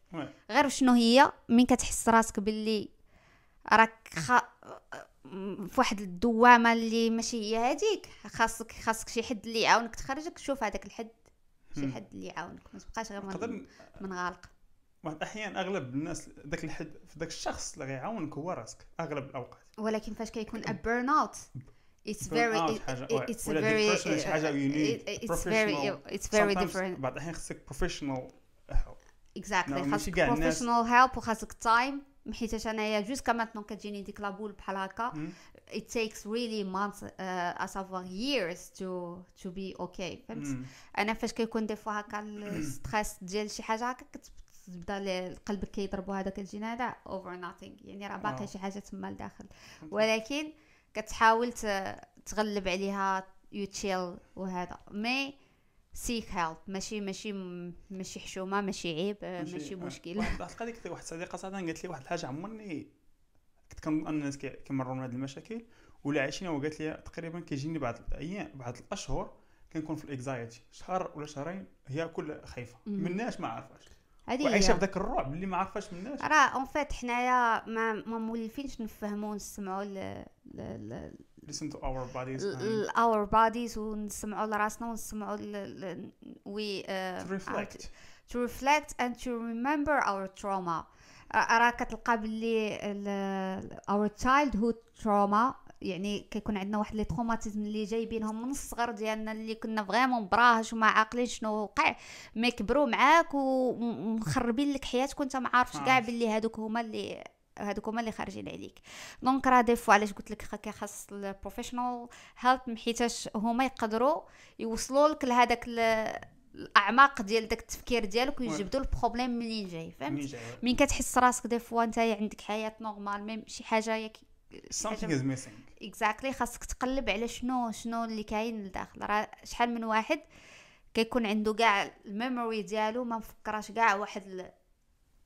غير شنو هي من كتحس راسك باللي راك خ... في واحد الدوامه اللي ماشي هي هذيك خاصك خاصك شي حد اللي يعاونك تخرجك شوف هذاك الحد شي حد اللي يعاونك ما تبقاش غير من, من غالق واحد الاحيان اغلب الناس ذاك الحد في ذاك الشخص اللي غيعاونك هو راسك اغلب الاوقات ولكن فاش كيكون ا بيرن اوت اتس فيري اتس فيري اتس فيري اتس فيري ديفرنت بعض الاحيان خصك بروفيشنال نعم، اكزاكتلي خاصك بروفيشنال هيلب وخاصك تايم حيتاش انايا جوسكا ماتنون كتجيني ديك لابول بحال هكا it takes really months uh, اسافوار years to to be okay فهمت انا فاش كيكون دي فوا هكا الستريس ديال شي حاجه هكا تبدا قلبك كيضرب هذاك هذا اوفر ناتينغ يعني راه باقي آه. شي حاجه تما لداخل ولكن كتحاول تغلب عليها يو تشيل وهذا مي سيك هيلب ماشي ماشي ماشي حشومه ماشي عيب ماشي, ماشي آه. مشكل واحد القضيه قلت واحد الصديقه صراحه قالت لي واحد الحاجه عمرني كنت كنظن ان الناس كيمروا من هذه المشاكل ولا عايشينها وقالت لي تقريبا كيجيني بعض الايام بعض الاشهر كنكون في الاكزايتي شهر ولا شهرين هي كل خايفه مناش ما عارفاش هذه وعايشه بداك الرعب اللي ما عارفاش مناش راه اون فيت حنايا ما ما مولفينش نفهموا نسمعوا ل listen to our bodies and our bodies ونسمعوا لراسنا ونسمعوا ل... وي آه، reflect to reflect and to remember our trauma راه كتلقى باللي our childhood trauma يعني كيكون عندنا واحد لي تروماتيزم اللي جايبينهم من الصغر ديالنا اللي كنا فريمون براهش وما عاقلين شنو وقع ما كبروا معاك ومخربين لك حياتك وانت ما عارفش كاع باللي هادوك هما اللي هادوك هما اللي خارجين عليك دونك راه دي فوا علاش قلت لك كيخص البروفيشنال هيلب حيتاش هما يقدروا يوصلوا لك لهذاك الاعماق ديال داك التفكير ديالك ويجبدوا البروبليم منين جاي فهمت من كتحس راسك دي فوا انت عندك حياه نورمال ميم شي حاجه something is missing exactly. خاصك تقلب على شنو شنو اللي كاين لداخل راه شحال من واحد كيكون عنده كاع الميموري ديالو ما مفكراش كاع واحد ال...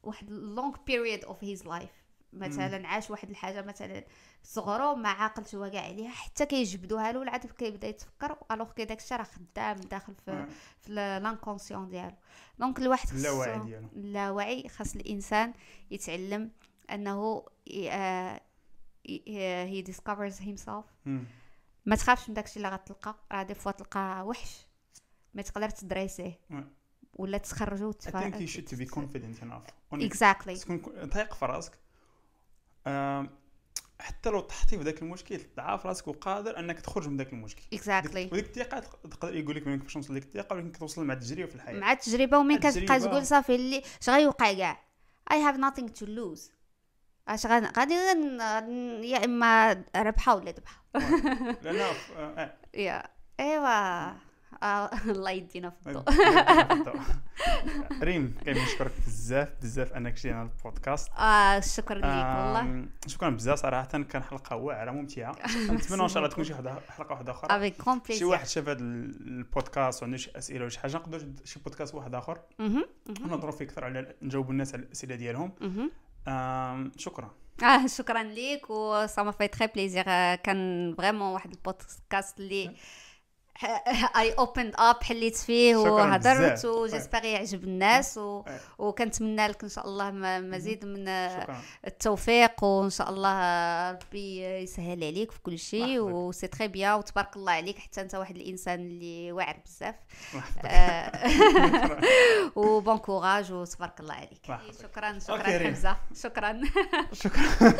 واحد لونغ بيريود اوف هيز لايف مثلا عاش واحد الحاجه مثلا صغرو ما عاقلش هو كاع عليها حتى كيجبدوها له العاد كيبدا يتفكر الوغ كي داك الشيء راه خدام داخل في مم. في لانكونسيون ديالو دونك الواحد خصو اللاوعي ديالو اللاوعي خاص الانسان يتعلم انه آه، هي ديسكفرز سيلف ما تخافش من داكشي اللي غتلقى راه دي فوا تلقى وحش ما تقدر تدريسيه ولا تخرجو وتفرق تكون تايق في راسك حتى لو طحتي في ذاك المشكل ضعاف راسك وقادر انك تخرج من ذاك المشكل اكزاكتلي exactly. وديك الثقه تقدر يقول لك كيفاش نوصل لديك الثقه ولكن كتوصل مع التجربه في الحياه مع التجربه ومين كتبقى تقول صافي اللي اش غيوقع كاع اي هاف nothing تو لوز اش غادي غادي يا اما ربحه ولا ذبحه لا لا [LAUGHS] آه، آه. يا ايوا آه، الله يدينا في الضوء أيوة، [LAUGHS] ريم نشكرك بزاف بزاف انك جينا البودكاست اه شكرا ليك والله شكرا بزاف صراحه كان حلقه واعره ممتعه [LAUGHS] نتمنى ان شاء الله تكون شي حلقه واحده اخرى شي واحد شاف هذا البودكاست وعنده شي اسئله ولا شي حاجه نقدر شي بودكاست واحد اخر نهضروا فيه اكثر على نجاوبوا الناس على الاسئله ديالهم Euh, شكرا اه شكرا ليك وصا ما فاي تري بليزير كان فريمون واحد البودكاست اللي اي اوبند اب حليت فيه وهضرت وجيسبيغ طيب. يعجب الناس طيب. و... وكنتمنى لك ان شاء الله مزيد من شكرا. التوفيق وان شاء الله ربي يسهل عليك في كل شيء وسي تري بيان وتبارك الله عليك حتى انت واحد الانسان اللي واعر بزاف وبون كوراج وتبارك الله عليك شكرا شكرا حمزه شكرا شكرا [LAUGHS]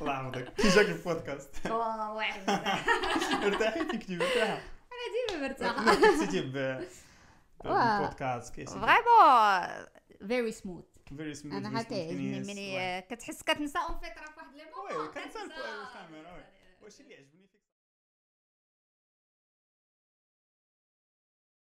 الله يحفظك كي جاك البودكاست واعر بزاف ارتاحي تكتبي ارتاحي ديما مرتاحه حسيتي ب البودكاست كيسي فريمون فيري سموث فيري سموث انا حتى عجبني ملي كتحس كتنسى اون فيت راه فواحد لي مومون كنسى الكاميرا واش اللي عجبني